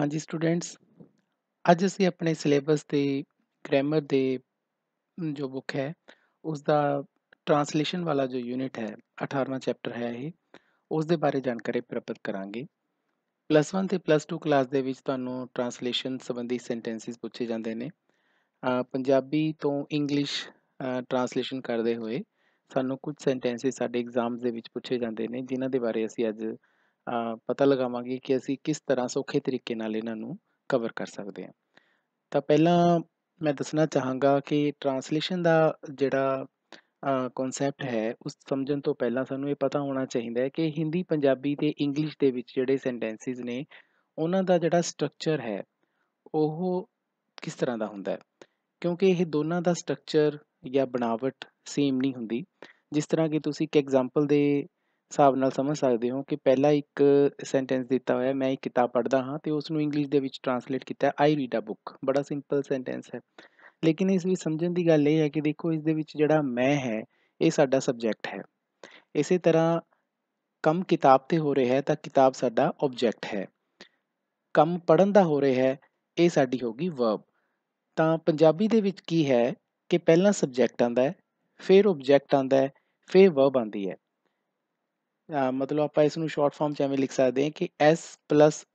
ਹਾਂਜੀ ਸਟੂਡੈਂਟਸ ਅੱਜ ਅਸੀਂ ਆਪਣੇ ਸਿਲੇਬਸ ਦੇ ਗ੍ਰਾਮਰ ਦੇ ਜੋ ਬੁੱਕ ਹੈ ਉਸ ਦਾ ਟਰਾਂਸਲੇਸ਼ਨ ਵਾਲਾ ਜੋ ਯੂਨਿਟ ਹੈ 18ਵਾਂ ਚੈਪਟਰ ਹੈ ਇਹ ਉਸ ਦੇ ਬਾਰੇ ਜਾਣਕਾਰੀ ਪ੍ਰਾਪਤ ਕਰਾਂਗੇ ਪਲੱਸ 1 ਤੇ ਪਲੱਸ 2 ਕਲਾਸ ਦੇ ਵਿੱਚ ਤੁਹਾਨੂੰ ਟਰਾਂਸਲੇਸ਼ਨ ਸੰਬੰਧੀ ਸੈਂਟੈਂਸਿਸ ਪੁੱਛੇ ਜਾਂਦੇ ਨੇ ਪੰਜਾਬੀ ਤੋਂ ਇੰਗਲਿਸ਼ ਟਰਾਂਸਲੇਸ਼ਨ ਕਰਦੇ ਹੋਏ ਸਾਨੂੰ ਕੁਝ ਸੈਂਟੈਂਸਿਸ ਸਾਡੇ ਐਗਜ਼ਾਮਸ ਦੇ ਵਿੱਚ ਪੁੱਛੇ ਜਾਂਦੇ ਨੇ ਜਿਨ੍ਹਾਂ ਦੇ ਬਾਰੇ ਅਸੀਂ ਅੱਜ ਪਤਾ ਲਗਾਵਾਂਗੇ ਕਿ ਅਸੀਂ ਕਿਸ ਤਰ੍ਹਾਂ ਸੌਖੇ ਤਰੀਕੇ ਨਾਲ ਇਹਨਾਂ ਨੂੰ ਕਵਰ ਕਰ ਸਕਦੇ ਹਾਂ ਤਾਂ ਪਹਿਲਾਂ ਮੈਂ ਦੱਸਣਾ ਚਾਹਾਂਗਾ ਕਿ ਟਰਾਂਸਲੇਸ਼ਨ ਦਾ ਜਿਹੜਾ ਕਨਸੈਪਟ ਹੈ ਉਸ ਸਮਝਣ ਤੋਂ ਪਹਿਲਾਂ ਸਾਨੂੰ ਇਹ ਪਤਾ ਹੋਣਾ ਚਾਹੀਦਾ ਹੈ ਕਿ ਹਿੰਦੀ ਪੰਜਾਬੀ ਤੇ ਇੰਗਲਿਸ਼ ਦੇ ਵਿੱਚ ਜਿਹੜੇ ਸੈਂਟੈਂਸਿਸ ਨੇ ਉਹਨਾਂ ਦਾ ਜਿਹੜਾ ਸਟਰਕਚਰ ਹੈ ਉਹ ਕਿਸ ਤਰ੍ਹਾਂ ਦਾ ਹੁੰਦਾ ਹੈ ਕਿਉਂਕਿ ਇਹ ਦੋਨਾਂ ਦਾ ਸਟਰਕਚਰ ਜਾਂ ਬਣਾਵਟ ਸੇਮ ਨਹੀਂ ਹੁੰਦੀ ਜਿਸ ਤਰ੍ਹਾਂ ਕਿ ਤੁਸੀਂ ਇੱਕ ਐਗਜ਼ਾਮਪਲ ਦੇ ਹਿਸਾਬ ਨਾਲ ਸਮਝ ਸਕਦੇ ਹੋ ਕਿ ਪਹਿਲਾ ਇੱਕ ਸੈਂਟੈਂਸ ਦਿੱਤਾ ਹੋਇਆ ਮੈਂ ਇੱਕ ਕਿਤਾਬ ਪੜ੍ਹਦਾ ਹਾਂ ਤੇ ਉਸ ਨੂੰ ਇੰਗਲਿਸ਼ ਦੇ ਵਿੱਚ ਟਰਾਂਸਲੇਟ ਕੀਤਾ ਆਈ ਰੀਡ ਅ ਬੁੱਕ ਬੜਾ ਸਿੰਪਲ ਸੈਂਟੈਂਸ ਹੈ ਲੇਕਿਨ ਇਸ ਵਿੱਚ ਸਮਝਣ ਦੀ ਗੱਲ ਇਹ ਹੈ ਕਿ ਦੇਖੋ ਇਸ ਦੇ ਵਿੱਚ ਜਿਹੜਾ ਮੈਂ ਹੈ ਇਹ ਸਾਡਾ ਸਬਜੈਕਟ ਹੈ ਇਸੇ ਤਰ੍ਹਾਂ ਕੰਮ ਕਿਤਾਬ ਤੇ ਹੋ ਰਿਹਾ ਹੈ ਤਾਂ ਕਿਤਾਬ ਸਾਡਾ ਆਬਜੈਕਟ ਹੈ ਕੰਮ ਪੜਨ ਦਾ ਹੋ ਰਿਹਾ ਹੈ ਇਹ ਸਾਡੀ ਹੋਗੀ ਵਰਬ ਤਾਂ ਪੰਜਾਬੀ ਦੇ ਵਿੱਚ ਕੀ ਹੈ ਕਿ ਪਹਿਲਾਂ ਸਬਜੈਕਟ ਆਂਦਾ ਹੈ ਫਿਰ ਆਬਜੈਕਟ ਆਂਦਾ ਹੈ ਫਿਰ ਵਰਬ ਆਂਦੀ ਹੈ ਮਤਲਬ ਆਪਾਂ ਇਸ ਨੂੰ ਸ਼ਾਰਟ ਫਾਰਮ ਚ ਐਵੇਂ ਲਿਖ ਸਕਦੇ ਹਾਂ ਕਿ s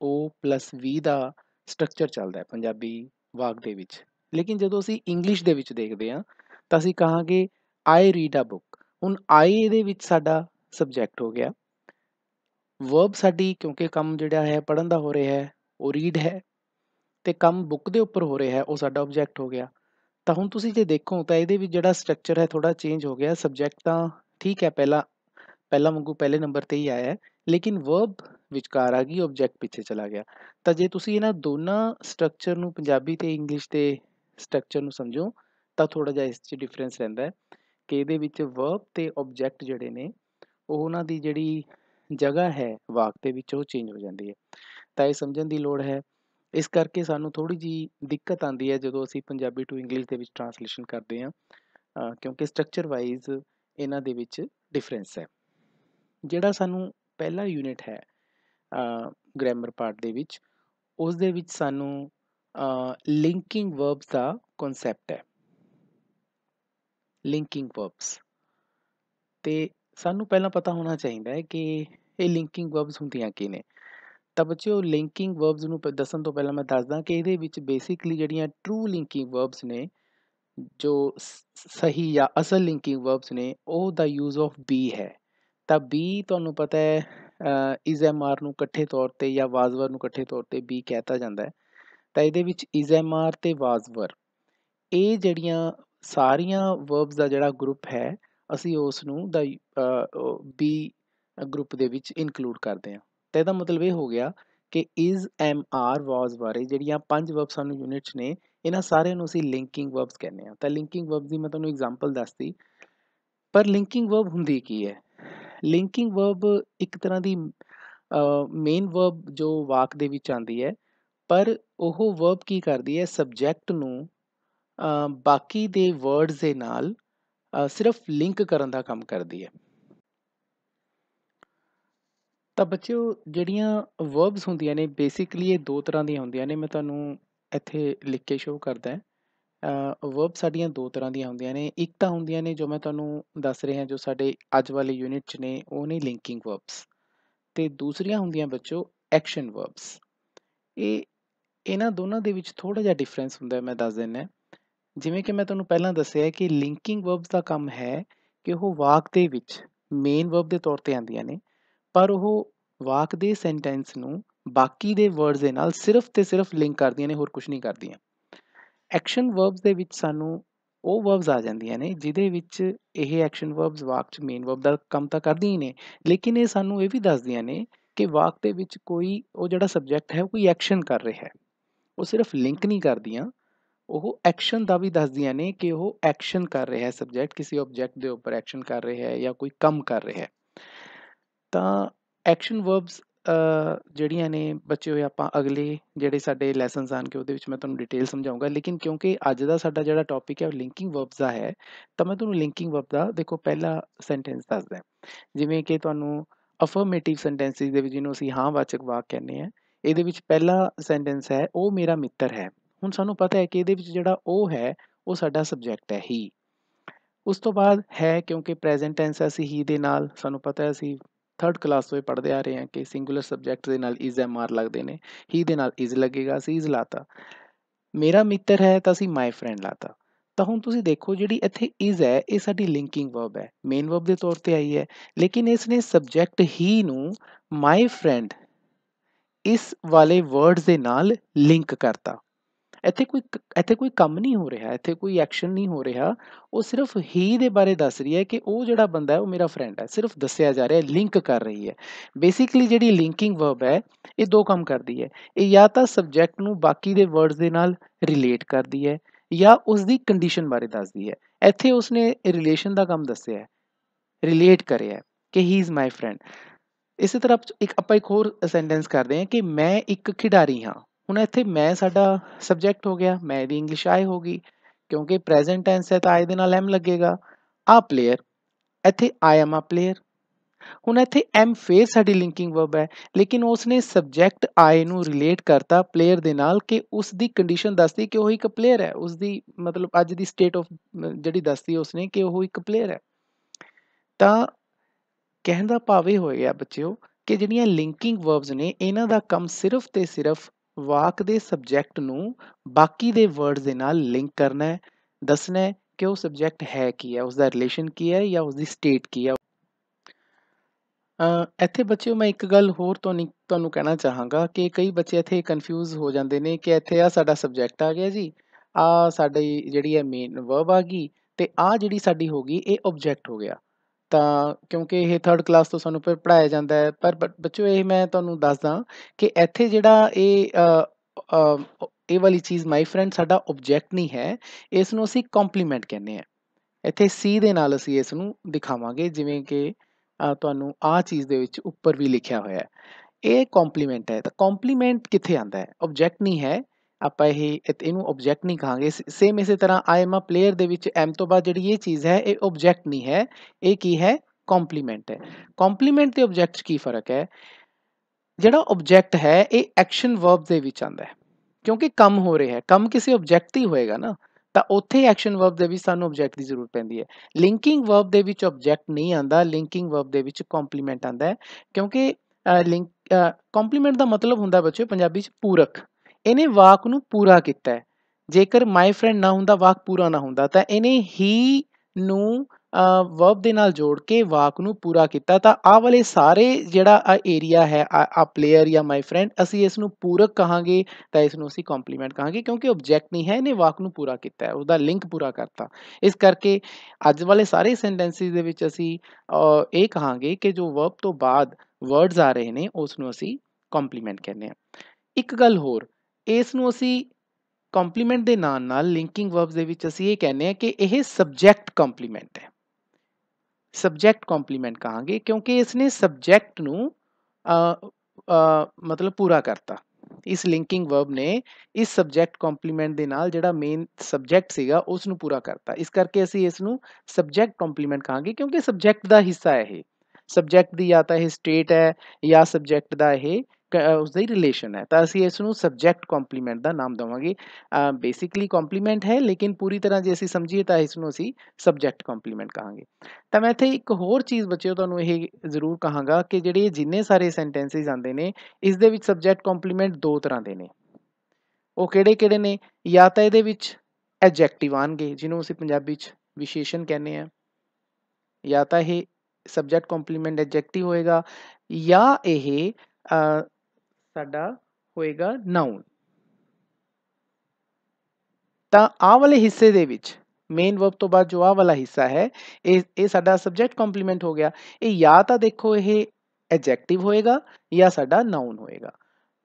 o v ਦਾ ਸਟਰਕਚਰ ਚੱਲਦਾ ਹੈ ਪੰਜਾਬੀ ਵਾਕ ਦੇ ਵਿੱਚ ਲੇਕਿਨ ਜਦੋਂ ਅਸੀਂ ਇੰਗਲਿਸ਼ ਦੇ ਵਿੱਚ ਦੇਖਦੇ ਹਾਂ ਤਾਂ ਅਸੀਂ ਕਹਾਂਗੇ ਆਈ ਰੀਡ ਅ ਬੁੱਕ ਹੁਣ ਆਈ ਇਹਦੇ ਵਿੱਚ ਸਾਡਾ ਸਬਜੈਕਟ ਹੋ ਗਿਆ ਵਰਬ ਸਾਡੀ ਕਿਉਂਕਿ ਕੰਮ ਜਿਹੜਾ ਹੈ ਪੜਨ ਦਾ ਹੋ ਰਿਹਾ ਹੈ ਉਹ ਰੀਡ ਹੈ ਤੇ ਕੰਮ ਬੁੱਕ ਦੇ ਉੱਪਰ ਹੋ ਰਿਹਾ ਹੈ ਉਹ ਸਾਡਾ ਆਬਜੈਕਟ ਹੋ ਗਿਆ ਤਾਂ ਹੁਣ ਤੁਸੀਂ ਜੇ ਦੇਖੋ ਤਾਂ ਇਹਦੇ ਵਿੱਚ ਜਿਹੜਾ ਸਟਰਕਚਰ ਹੈ ਥੋੜਾ ਚੇਂਜ ਹੋ ਗਿਆ ਸਬਜੈਕਟ ਤਾਂ ਠੀਕ ਹੈ ਪਹਿਲਾਂ ਪਹਿਲਾਂ ਵਾਂਗੂ ਪਹਿਲੇ ਨੰਬਰ ਤੇ ਹੀ ਆਇਆ ਹੈ ਲੇਕਿਨ ਵਰਬ ਵਿਚਕਾਰ ਆ ਗਈ ਆਬਜੈਕਟ ਪਿੱਛੇ ਚਲਾ ਗਿਆ ਤਾਂ ਜੇ ਤੁਸੀਂ ਇਹਨਾਂ ਦੋਨਾਂ ਸਟਰਕਚਰ ਨੂੰ ਪੰਜਾਬੀ ਤੇ ਇੰਗਲਿਸ਼ ਤੇ ਸਟਰਕਚਰ ਨੂੰ ਸਮਝੋ ਤਾਂ ਥੋੜਾ ਜਿਹਾ ਇਸ 'ਚ ਡਿਫਰੈਂਸ ਰਹਿੰਦਾ ਹੈ ਕਿ ਇਹਦੇ ਵਿੱਚ ਵਰਬ ਤੇ ਆਬਜੈਕਟ ਜਿਹੜੇ ਨੇ ਉਹ ਉਹਨਾਂ ਦੀ ਜਿਹੜੀ ਜਗ੍ਹਾ ਹੈ ਵਾਕ ਦੇ ਵਿੱਚ ਉਹ ਚੇਂਜ ਹੋ ਜਾਂਦੀ ਹੈ ਤਾਂ ਇਹ ਸਮਝਣ ਦੀ ਲੋੜ ਹੈ ਇਸ ਕਰਕੇ ਸਾਨੂੰ ਥੋੜੀ ਜੀ ਦਿੱਕਤ ਆਉਂਦੀ ਹੈ ਜਦੋਂ ਅਸੀਂ ਪੰਜਾਬੀ ਟੂ ਇੰਗਲਿਸ਼ ਦੇ ਵਿੱਚ ਟ੍ਰਾਂਸਲੇਸ਼ਨ ਕਰਦੇ ਹਾਂ ਕਿਉਂਕਿ ਸਟਰਕਚਰ ਵਾਈਜ਼ ਇਹਨਾਂ ਦੇ ਵਿੱਚ ਡਿਫਰੈਂਸ ਹੈ ਜਿਹੜਾ ਸਾਨੂੰ ਪਹਿਲਾ ਯੂਨਿਟ ਹੈ ਅ ਗ੍ਰਾਮਰ ਪਾਰਟ ਦੇ ਵਿੱਚ ਉਸ ਦੇ ਵਿੱਚ ਸਾਨੂੰ ਲਿੰਕਿੰਗ ਵਰਬਸ ਦਾ ਕਨਸੈਪਟ ਹੈ ਲਿੰਕਿੰਗ ਵਰਬਸ ਤੇ ਸਾਨੂੰ ਪਹਿਲਾਂ ਪਤਾ ਹੋਣਾ ਚਾਹੀਦਾ ਹੈ ਕਿ ਇਹ ਲਿੰਕਿੰਗ ਵਰਬਸ ਹੁੰਦੀਆਂ ਕੀ ਨੇ ਤਾਂ ਬੱਚਿਓ ਲਿੰਕਿੰਗ ਵਰਬਸ ਨੂੰ ਦੱਸਣ ਤੋਂ ਪਹਿਲਾਂ ਮੈਂ ਦੱਸਦਾ ਕਿ ਇਹਦੇ ਵਿੱਚ ਬੇਸਿਕਲੀ ਜਿਹੜੀਆਂ ਟਰੂ ਲਿੰਕਿੰਗ ਵਰਬਸ ਨੇ ਜੋ ਸਹੀ ਜਾਂ ਅਸਲ ਲਿੰਕਿੰਗ ਵਰਬਸ ਨੇ ਉਹ ਦਾ ਯੂਜ਼ ਆਫ ਬੀ ਹੈ ਤਾਂ b ਤੁਹਾਨੂੰ ਪਤਾ ਹੈ ਇਜ਼ ਐਮ ਆਰ ਨੂੰ ਇਕੱਠੇ ਤੌਰ ਤੇ ਜਾਂ ਵਾਜ਼ਵਰ ਨੂੰ ਇਕੱਠੇ ਤੌਰ ਤੇ b ਕਹਿਤਾ ਜਾਂਦਾ ਹੈ ਤਾਂ ਇਹਦੇ ਵਿੱਚ ਇਜ਼ ਐਮ ਆਰ ਤੇ ਵਾਜ਼ਵਰ ਇਹ ਜਿਹੜੀਆਂ ਸਾਰੀਆਂ ਵਰਬਸ ਦਾ ਜਿਹੜਾ ਗਰੁੱਪ ਹੈ ਅਸੀਂ ਉਸ ਨੂੰ ਦਾ b ਗਰੁੱਪ ਦੇ ਵਿੱਚ ਇਨਕਲੂਡ ਕਰਦੇ ਹਾਂ ਤਾਂ ਇਹਦਾ ਮਤਲਬ ਇਹ ਹੋ ਗਿਆ ਕਿ ਇਜ਼ ਐਮ ਆਰ ਵਾਜ਼ ਬਾਰੇ ਜਿਹੜੀਆਂ ਪੰਜ ਵਰਬਸ ਸਾਨੂੰ ਯੂਨਿਟਸ ਨੇ ਇਹਨਾਂ ਸਾਰਿਆਂ ਨੂੰ ਅਸੀਂ ਲਿੰਕਿੰਗ ਵਰਬਸ ਕਹਿੰਦੇ ਹਾਂ ਤਾਂ ਲਿੰਕਿੰਗ ਵਰਬਸ ਦੀ ਮੈਂ ਤੁਹਾਨੂੰ ਐਗਜ਼ਾਮਪਲ ਦੱਸਤੀ ਪਰ ਲਿੰਕਿੰਗ ਵਰਬ ਹੁੰਦੀ ਕੀ ਹੈ ਲਿੰਕਿੰਗ ਵਰਬ ਇੱਕ ਤਰ੍ਹਾਂ ਦੀ ਮੇਨ ਵਰਬ ਜੋ ਵਾਕ ਦੇ ਵਿੱਚ ਆਉਂਦੀ ਹੈ ਪਰ ਉਹ ਵਰਬ ਕੀ ਕਰਦੀ ਹੈ ਸਬਜੈਕਟ ਨੂੰ ਬਾਕੀ ਦੇ ਵਰਡਸ ਦੇ ਨਾਲ ਸਿਰਫ ਲਿੰਕ ਕਰਨ ਦਾ ਕੰਮ ਕਰਦੀ ਹੈ ਤਾਂ ਬੱਚਿਓ ਜਿਹੜੀਆਂ ਵਰਬਸ ਹੁੰਦੀਆਂ ਨੇ ਬੇਸਿਕਲੀ ਇਹ ਦੋ ਤਰ੍ਹਾਂ ਦੀਆਂ ਹੁੰਦੀਆਂ ਨੇ ਮੈਂ ਤੁਹਾਨੂੰ ਇੱਥੇ ਲਿਖ ਕੇ ਸ਼ੋਅ ਕਰਦਾ ਵਰਬ ਸਾਡੀਆਂ ਦੋ ਤਰ੍ਹਾਂ ਦੀਆਂ ਹੁੰਦੀਆਂ ਨੇ ਇੱਕ ਤਾਂ ਹੁੰਦੀਆਂ ਨੇ ਜੋ ਮੈਂ ਤੁਹਾਨੂੰ ਦੱਸ ਰਿਹਾ ਜੋ ਸਾਡੇ ਅੱਜ ਵਾਲੇ ਯੂਨਿਟ 'ਚ ਨੇ ਉਹ ਨੇ ਲਿੰਕਿੰਗ ਵਰਬਸ ਤੇ ਦੂਸਰੀਆਂ ਹੁੰਦੀਆਂ ਬੱਚੋ ਐਕਸ਼ਨ ਵਰਬਸ ਇਹ ਇਹਨਾਂ ਦੋਨਾਂ ਦੇ ਵਿੱਚ ਥੋੜਾ ਜਿਹਾ ਡਿਫਰੈਂਸ ਹੁੰਦਾ ਮੈਂ ਦੱਸ ਦਿੰਨਾ ਜਿਵੇਂ ਕਿ ਮੈਂ ਤੁਹਾਨੂੰ ਪਹਿਲਾਂ ਦੱਸਿਆ ਕਿ ਲਿੰਕਿੰਗ ਵਰਬਸ ਦਾ ਕੰਮ ਹੈ ਕਿ ਉਹ ਵਾਕ ਦੇ ਵਿੱਚ ਮੇਨ ਵਰਬ ਦੇ ਤੌਰ ਤੇ ਆਉਂਦੀਆਂ ਨੇ ਪਰ ਉਹ ਵਾਕ ਦੇ ਸੈਂਟੈਂਸ ਨੂੰ ਬਾਕੀ ਦੇ ਵਰਡਸ ਦੇ ਨਾਲ ਸਿਰਫ ਤੇ ਸਿਰਫ ਲਿੰਕ ਕਰਦੀਆਂ ਨੇ ਹੋਰ ਕੁਝ ਨਹੀਂ ਕਰਦੀਆਂ ਐਕਸ਼ਨ ਵਰਬਸ ਦੇ ਵਿੱਚ ਸਾਨੂੰ ਉਹ ਵਰਬਸ ਆ ਜਾਂਦੀਆਂ ਨੇ ਜਿਹਦੇ ਵਿੱਚ ਇਹ ਐਕਸ਼ਨ ਵਰਬਸ ਵਾਕ 'ਚ ਮੇਨ ਵਰਬ ਦਾ ਕੰਮ ਤਾਂ ਕਰਦੀ ਹੀ ਨੇ ਲੇਕਿਨ ਇਹ ਸਾਨੂੰ ਇਹ ਵੀ ਦੱਸਦੀਆਂ ਨੇ ਕਿ ਵਾਕ ਦੇ ਵਿੱਚ ਕੋਈ ਉਹ ਜਿਹੜਾ ਸਬਜੈਕਟ ਹੈ ਕੋਈ ਐਕਸ਼ਨ ਕਰ ਰਿਹਾ ਹੈ ਉਹ ਸਿਰਫ ਲਿੰਕ ਨਹੀਂ ਕਰਦੀਆਂ ਉਹ ਐਕਸ਼ਨ ਦਾ ਵੀ ਦੱਸਦੀਆਂ ਨੇ ਕਿ ਉਹ ਐਕਸ਼ਨ ਕਰ ਰਿਹਾ ਹੈ ਸਬਜੈਕਟ ਕਿਸੇ ਆਬਜੈਕਟ ਦੇ ਉੱਪਰ ਐਕਸ਼ਨ ਕਰ ਰਿਹਾ ਹੈ ਜਾਂ ਕੋਈ ਕੰਮ ਕਰ ਰਿਹਾ ਹੈ ਤਾਂ ਐਕਸ਼ਨ ਵਰਬਸ ਜਿਹੜੀਆਂ ਨੇ ਬੱਚੇ ਹੋਏ ਆਪਾਂ ਅਗਲੇ ਜਿਹੜੇ ਸਾਡੇ ਲੈਸਨਸ ਆਣਗੇ ਉਹਦੇ ਵਿੱਚ ਮੈਂ ਤੁਹਾਨੂੰ ਡਿਟੇਲ ਸਮਝਾਉਂਗਾ ਲੇਕਿਨ ਕਿਉਂਕਿ ਅੱਜ ਦਾ ਸਾਡਾ ਜਿਹੜਾ ਟੌਪਿਕ ਹੈ ਉਹ ਲਿੰਕਿੰਗ ਵਰਬਸ ਦਾ ਹੈ ਤਾਂ ਮੈਂ ਤੁਹਾਨੂੰ ਲਿੰਕਿੰਗ ਵਰਬ ਦਾ ਦੇਖੋ ਪਹਿਲਾ ਸੈਂਟੈਂਸ ਦੱਸਦਾ ਜਿਵੇਂ ਕਿ ਤੁਹਾਨੂੰ ਅਫਰਮੇਟਿਵ ਸੈਂਟੈਂਸਿਸ ਦੇ ਵਿੱਚ ਜਿਹਨੂੰ ਅਸੀਂ ਹਾਂ ਵਾਚਕ ਵਾਕ ਕਹਿੰਦੇ ਆ ਇਹਦੇ ਵਿੱਚ ਪਹਿਲਾ ਸੈਂਟੈਂਸ ਹੈ ਉਹ ਮੇਰਾ ਮਿੱਤਰ ਹੈ ਹੁਣ ਸਾਨੂੰ ਪਤਾ ਹੈ ਕਿ ਇਹਦੇ ਵਿੱਚ ਜਿਹੜਾ ਉਹ ਹੈ ਉਹ ਸਾਡਾ ਸਬਜੈਕਟ ਹੈ ਹੀ ਉਸ ਤੋਂ ਬਾਅਦ ਹੈ ਕਿਉਂਕਿ ਪ੍ਰੈਜ਼ੈਂਟ ਟੈਂਸ ਅਸੀਂ ਹੀ ਦੇ ਨਾਲ ਸਾਨੂੰ ਪਤਾ ਹੈ ਅਸੀਂ ਥਰਡ ਕਲਾਸ ਤੋਂ ਇਹ ਪੜ੍ਹਦੇ ਆ ਰਹੇ ਹਾਂ ਕਿ ਸਿੰਗੂਲਰ ਸਬਜੈਕਟ ਦੇ ਨਾਲ ਇਜ਼ ਐਮ ਆਰ ਲੱਗਦੇ ਨੇ ਹੀ ਦੇ ਨਾਲ ਇਜ਼ ਲੱਗੇਗਾ ਸੀ ਇਜ਼ ਲਾਤਾ ਮੇਰਾ ਮਿੱਤਰ ਹੈ ਤਾਂ ਅਸੀਂ ਮਾਈ ਫਰੈਂਡ ਲਾਤਾ ਤਾਂ ਹੁਣ ਤੁਸੀਂ ਦੇਖੋ ਜਿਹੜੀ ਇੱਥੇ ਇਜ਼ ਹੈ ਇਹ ਸਾਡੀ ਲਿੰਕਿੰਗ ਵਰਬ ਹੈ ਮੇਨ ਵਰਬ ਦੇ ਤੌਰ ਤੇ ਆਈ ਹੈ ਲੇਕਿਨ ਇਸ ਨੇ ਸਬਜੈਕਟ ਹੀ ਨੂੰ ਮਾਈ ਫਰੈਂਡ ਇਸ ਵਾਲੇ ਵਰਡਸ ਦੇ ਨਾਲ ਲਿੰਕ ਕਰਤਾ ਇੱਥੇ ਕੋਈ ਇੱਥੇ ਕੋਈ ਕੰਮ ਨਹੀਂ ਹੋ ਰਿਹਾ ਇੱਥੇ ਕੋਈ ਐਕਸ਼ਨ ਨਹੀਂ ਹੋ ਰਿਹਾ ਉਹ ਸਿਰਫ ਹੀ ਦੇ ਬਾਰੇ ਦੱਸ ਰਹੀ ਹੈ ਕਿ ਉਹ ਜਿਹੜਾ ਬੰਦਾ ਹੈ ਉਹ ਮੇਰਾ ਫਰੈਂਡ ਹੈ ਸਿਰਫ ਦੱਸਿਆ ਜਾ ਰਿਹਾ ਹੈ ਲਿੰਕ ਕਰ ਰਹੀ ਹੈ ਬੇਸਿਕਲੀ ਜਿਹੜੀ ਲਿੰਕਿੰਗ ਵਰਬ ਹੈ ਇਹ ਦੋ ਕੰਮ ਕਰਦੀ ਹੈ ਇਹ ਜਾਂ ਤਾਂ ਸਬਜੈਕਟ ਨੂੰ ਬਾਕੀ ਦੇ ਵਰਡਸ ਦੇ ਨਾਲ ਰਿਲੇਟ ਕਰਦੀ ਹੈ ਜਾਂ ਉਸ ਦੀ ਕੰਡੀਸ਼ਨ ਬਾਰੇ ਦੱਸਦੀ ਹੈ ਇੱਥੇ ਉਸਨੇ ਰਿਲੇਸ਼ਨ ਦਾ ਕੰਮ ਦੱਸਿਆ ਹੈ ਰਿਲੇਟ ਕਰਿਆ ਕਿ ਹੀ ਇਜ਼ ਮਾਈ ਫਰੈਂਡ ਇਸੇ ਤਰ੍ਹਾਂ ਇੱਕ ਆਪਾਂ ਇੱਕ ਹੋਰ ਸੈਂਟੈਂਸ ਕਰਦੇ ਹਾਂ ਕਿ ਮੈਂ ਇੱਕ ਖਿਡਾਰੀ ਹਾਂ ਹੁਣ ਇੱਥੇ ਮੈਂ ਸਾਡਾ ਸਬਜੈਕਟ ਹੋ ਗਿਆ ਮੈਂ ਦੀ ਇੰਗਲਿਸ਼ ਆਏ ਹੋਗੀ ਕਿਉਂਕਿ ਪ੍ਰੈਜ਼ੈਂਟ ਟੈਂਸ ਹੈ ਤਾਂ ਆਏ ਦੇ ਨਾਲ ਐਮ ਲੱਗੇਗਾ ਆ ਪਲੇਅਰ ਇੱਥੇ ਆਈ ਐਮ ਆ ਪਲੇਅਰ ਹੁਣ ਇੱਥੇ ਐਮ ਫੇਰ ਸਾਡੀ ਲਿੰਕਿੰਗ ਵਰਬ ਹੈ ਲੇਕਿਨ ਉਸਨੇ ਸਬਜੈਕਟ ਆਈ ਨੂੰ ਰਿਲੇਟ ਕਰਤਾ ਪਲੇਅਰ ਦੇ ਨਾਲ ਕਿ ਉਸ ਦੀ ਕੰਡੀਸ਼ਨ ਦੱਸਦੀ ਕਿ ਉਹ ਇੱਕ ਪਲੇਅਰ ਹੈ ਉਸ ਦੀ ਮਤਲਬ ਅੱਜ ਦੀ ਸਟੇਟ ਆਫ ਜਿਹੜੀ ਦੱਸਦੀ ਉਸਨੇ ਕਿ ਉਹ ਇੱਕ ਪਲੇਅਰ ਹੈ ਤਾਂ ਕਹਿਣ ਦਾ ਭਾਵ ਇਹ ਬੱਚਿਓ ਕਿ ਜਿਹੜੀਆਂ ਲਿੰਕਿੰਗ ਵਰਬਸ ਨੇ ਇਹਨਾਂ ਦਾ ਕੰਮ ਸਿਰਫ ਤੇ ਸਿਰਫ ਵਾਕ ਦੇ ਸਬਜੈਕਟ ਨੂੰ ਬਾਕੀ ਦੇ ਵਰਡਸ ਦੇ ਨਾਲ ਲਿੰਕ ਕਰਨਾ ਹੈ ਦੱਸਣਾ ਹੈ ਕਿ ਉਹ ਸਬਜੈਕਟ ਹੈ ਕੀ ਹੈ ਉਸ ਦਾ ਰਿਲੇਸ਼ਨ ਕੀ ਹੈ ਜਾਂ ਉਸ ਦੀ ਸਟੇਟ ਕੀ ਹੈ ਅ ਇੱਥੇ ਬੱਚਿਓ ਮੈਂ ਇੱਕ ਗੱਲ ਹੋਰ ਤੁਹਾਨੂੰ ਕਹਿਣਾ ਚਾਹਾਂਗਾ ਕਿ ਕਈ ਬੱਚੇ ਇੱਥੇ ਕਨਫਿਊਜ਼ ਹੋ ਜਾਂਦੇ ਨੇ ਕਿ ਇੱਥੇ ਆ ਸਾਡਾ ਸਬਜੈਕਟ ਆ ਗਿਆ ਜੀ ਆ ਸਾਡੀ ਜਿਹੜੀ ਹੈ ਮੇਨ ਵਰਬ ਆ ਗਈ ਤੇ ਆ ਜਿਹੜੀ ਸਾਡੀ ਹੋ ਗਈ ਇਹ ਆਬਜੈਕਟ ਹੋ ਗਿਆ ਤਾਂ ਕਿਉਂਕਿ ਇਹ 3rd ਕਲਾਸ ਤੋਂ ਸਾਨੂੰ ਪੜਾਇਆ ਜਾਂਦਾ ਹੈ ਪਰ ਬੱਚਿਓ ਇਹ ਮੈਂ ਤੁਹਾਨੂੰ ਦੱਸਦਾ ਕਿ ਇੱਥੇ ਜਿਹੜਾ ਇਹ ਇਹ ਵਾਲੀ ਚੀਜ਼ ਮਾਈ ਫਰੈਂਡ ਸਾਡਾ ਆਬਜੈਕਟ ਨਹੀਂ ਹੈ ਇਸ ਨੂੰ ਅਸੀਂ ਕੰਪਲੀਮੈਂਟ ਕਹਿੰਦੇ ਆ ਇੱਥੇ ਸੀ ਦੇ ਨਾਲ ਅਸੀਂ ਇਸ ਨੂੰ ਦਿਖਾਵਾਂਗੇ ਜਿਵੇਂ ਕਿ ਤੁਹਾਨੂੰ ਆ ਚੀਜ਼ ਦੇ ਵਿੱਚ ਉੱਪਰ ਵੀ ਲਿਖਿਆ ਹੋਇਆ ਹੈ ਇਹ ਕੰਪਲੀਮੈਂਟ ਹੈ ਤਾਂ ਕੰਪਲੀਮੈਂਟ ਕਿੱਥੇ ਆਂਦਾ ਹੈ ਆਬਜੈਕਟ ਨਹੀਂ ਹੈ ਆਪਾਂ ਇਹ ਇਹਨੂੰ ਆਬਜੈਕਟ ਨਹੀਂ ਕਹਾਂਗੇ ਸੇਮ ਇਸੇ ਤਰ੍ਹਾਂ ਆਈ ਐਮ ਅ ਪਲੇਅਰ ਦੇ ਵਿੱਚ ਐਮ ਤੋਂ ਬਾਅਦ ਜਿਹੜੀ ਇਹ ਚੀਜ਼ ਹੈ ਇਹ ਆਬਜੈਕਟ ਨਹੀਂ ਹੈ ਇਹ ਕੀ ਹੈ ਕੰਪਲੀਮੈਂਟ ਹੈ ਕੰਪਲੀਮੈਂਟ ਤੇ ਆਬਜੈਕਟ ਕੀ ਫਰਕ ਹੈ ਜਿਹੜਾ ਆਬਜੈਕਟ ਹੈ ਇਹ ਐਕਸ਼ਨ ਵਰਬ ਦੇ ਵਿੱਚ ਆਂਦਾ ਹੈ ਕਿਉਂਕਿ ਕੰਮ ਹੋ ਰਿਹਾ ਹੈ ਕੰਮ ਕਿਸੇ ਆਬਜੈਕਟ ਹੀ ਹੋਏਗਾ ਨਾ ਤਾਂ ਉੱਥੇ ਐਕਸ਼ਨ ਵਰਬ ਦੇ ਵਿੱਚ ਸਾਨੂੰ ਆਬਜੈਕਟ ਦੀ ਜ਼ਰੂਰਤ ਪੈਂਦੀ ਹੈ ਲਿੰਕਿੰਗ ਵਰਬ ਦੇ ਵਿੱਚ ਆਬਜੈਕਟ ਨਹੀਂ ਆਂਦਾ ਲਿੰਕਿੰਗ ਵਰਬ ਦੇ ਵਿੱਚ ਕੰਪਲੀਮੈਂਟ ਆਂਦਾ ਹੈ ਕਿਉਂਕਿ ਲਿੰਕ ਕੰਪਲੀਮੈਂਟ ਦਾ ਮਤਲਬ ਹੁੰਦਾ ਬੱਚੇ ਪੰਜਾਬੀ ਚ ਪੂਰਕ ਇਹਨੇ ਵਾਕ ਨੂੰ ਪੂਰਾ ਕੀਤਾ ਹੈ ਜੇਕਰ ਮਾਈ ਫਰੈਂਡ ਨਾ ਹੁੰਦਾ ਵਾਕ ਪੂਰਾ ਨਾ ਹੁੰਦਾ ਤਾਂ ਇਹਨੇ ਹੀ ਨੂੰ ਵਰਬ ਦੇ ਨਾਲ ਜੋੜ ਕੇ ਵਾਕ ਨੂੰ ਪੂਰਾ ਕੀਤਾ ਤਾਂ ਆ ਵਾਲੇ ਸਾਰੇ ਜਿਹੜਾ ਆ ਏਰੀਆ ਹੈ ਆ ਪਲੇਅਰ ਜਾਂ ਮਾਈ ਫਰੈਂਡ ਅਸੀਂ ਇਸ ਨੂੰ ਪੂਰਕ ਕਹਾਂਗੇ ਤਾਂ ਇਸ ਨੂੰ ਅਸੀਂ ਕੰਪਲੀਮੈਂਟ ਕਹਾਂਗੇ ਕਿਉਂਕਿ ਆਬਜੈਕਟ ਨਹੀਂ ਹੈ ਇਹਨੇ ਵਾਕ ਨੂੰ ਪੂਰਾ ਕੀਤਾ ਹੈ ਉਹਦਾ ਲਿੰਕ ਪੂਰਾ ਕਰਤਾ ਇਸ ਕਰਕੇ ਅੱਜ ਵਾਲੇ ਸਾਰੇ ਸੈਂਟੈਂਸਿਸ ਦੇ ਵਿੱਚ ਅਸੀਂ ਇਹ ਕਹਾਂਗੇ ਕਿ ਜੋ ਵਰਬ ਤੋਂ ਬਾਅਦ ਵਰਡਸ ਆ ਰਹੇ ਨੇ ਉਸ ਨੂੰ ਅਸੀਂ ਕੰਪਲੀਮੈਂਟ ਕਹਿੰਦੇ ਆ ਇੱਕ ਗੱਲ ਹੋਰ ਇਸ ਨੂੰ ਅਸੀਂ ਕੰਪਲੀਮੈਂਟ ਦੇ ਨਾਲ ਨਾਲ ਲਿੰਕਿੰਗ ਵਰਬਸ ਦੇ ਵਿੱਚ ਅਸੀਂ ਇਹ ਕਹਿੰਦੇ ਆ ਕਿ ਇਹ ਸਬਜੈਕਟ ਕੰਪਲੀਮੈਂਟ ਹੈ ਸਬਜੈਕਟ ਕੰਪਲੀਮੈਂਟ ਕਹਾਂਗੇ ਕਿਉਂਕਿ ਇਸ ਨੇ ਸਬਜੈਕਟ ਨੂੰ ਮਤਲਬ ਪੂਰਾ ਕਰਤਾ ਇਸ ਲਿੰਕਿੰਗ ਵਰਬ ਨੇ ਇਸ ਸਬਜੈਕਟ ਕੰਪਲੀਮੈਂਟ ਦੇ ਨਾਲ ਜਿਹੜਾ ਮੇਨ ਸਬਜੈਕਟ ਸੀਗਾ ਉਸ ਨੂੰ ਪੂਰਾ ਕਰਤਾ ਇਸ ਕਰਕੇ ਅਸੀਂ ਇਸ ਨੂੰ ਸਬਜੈਕਟ ਕੰਪਲੀਮੈਂਟ ਕਹਾਂਗੇ ਕਿਉਂਕਿ ਸਬਜੈਕਟ ਦਾ ਹਿੱਸਾ ਹੈ ਇਹ ਸਬਜੈਕਟ ਦੀ ਜਾਂ ਤਾਂ ਇਹ ਸਟੇਟ ਹੈ ਜਾਂ ਸਬਜੈਕਟ ਦਾ ਇਹ ਉਸ ਦੀ ਰਿਲੇਸ਼ਨ ਹੈ ਤਾਂ ਅਸੀਂ ਇਸ ਨੂੰ ਸਬਜੈਕਟ ਕੰਪਲੀਮੈਂਟ ਦਾ ਨਾਮ ਦਵਾਂਗੇ ਬੇਸਿਕਲੀ ਕੰਪਲੀਮੈਂਟ ਹੈ ਲੇਕਿਨ ਪੂਰੀ ਤਰ੍ਹਾਂ ਜੇ ਅਸੀਂ ਸਮਝੀਏ ਤਾਂ ਇਸ ਨੂੰ ਅਸੀਂ ਸਬਜੈਕਟ ਕੰਪਲੀਮੈਂਟ ਕਹਾਂਗੇ ਤਾਂ ਮੈਂ ਇੱਥੇ ਇੱਕ ਹੋਰ ਚੀਜ਼ ਬੱਚਿਓ ਤੁਹਾਨੂੰ ਇਹ ਜ਼ਰੂਰ ਕਹਾਂਗਾ ਕਿ ਜਿਹੜੇ ਜਿੰਨੇ ਸਾਰੇ ਸੈਂਟੈਂਸਿਸ ਆਉਂਦੇ ਨੇ ਇਸ ਦੇ ਵਿੱਚ ਸਬਜੈਕਟ ਕੰਪਲੀਮੈਂਟ ਦੋ ਤਰ੍ਹਾਂ ਦੇ ਨੇ ਉਹ ਕਿਹੜੇ ਕਿਹੜੇ ਨੇ ਜਾਂ ਤਾਂ ਇਹਦੇ ਵਿੱਚ ਐਡਜੈਕਟਿਵ ਆਣਗੇ ਜਿਹਨੂੰ ਅਸੀਂ ਪੰਜਾਬੀ ਵਿੱਚ ਵਿਸ਼ੇਸ਼ਣ ਕਹਿੰਦੇ ਆ ਜਾਂ ਤਾਂ ਇਹ ਸਬਜੈਕਟ ਕੰਪਲੀਮੈਂਟ ਐਡਜੈਕਟਿਵ ਹੋਏਗਾ ਜਾਂ ਇਹ ਸਾਡਾ ਹੋਏਗਾ ਨਾਉਨ ਤਾਂ ਆ ਵਾਲੇ ਹਿੱਸੇ ਦੇ ਵਿੱਚ ਮੇਨ ਵਰਬ ਤੋਂ ਬਾਅਦ ਜੋ ਆ ਵਾਲਾ ਹਿੱਸਾ ਹੈ ਇਹ ਇਹ ਸਾਡਾ ਸਬਜੈਕਟ ਕੰਪਲੀਮੈਂਟ ਹੋ ਗਿਆ ਇਹ ਜਾਂ ਤਾਂ ਦੇਖੋ ਇਹ ਐਡਜੈਕਟਿਵ ਹੋਏਗਾ ਜਾਂ ਸਾਡਾ ਨਾਉਨ ਹੋਏਗਾ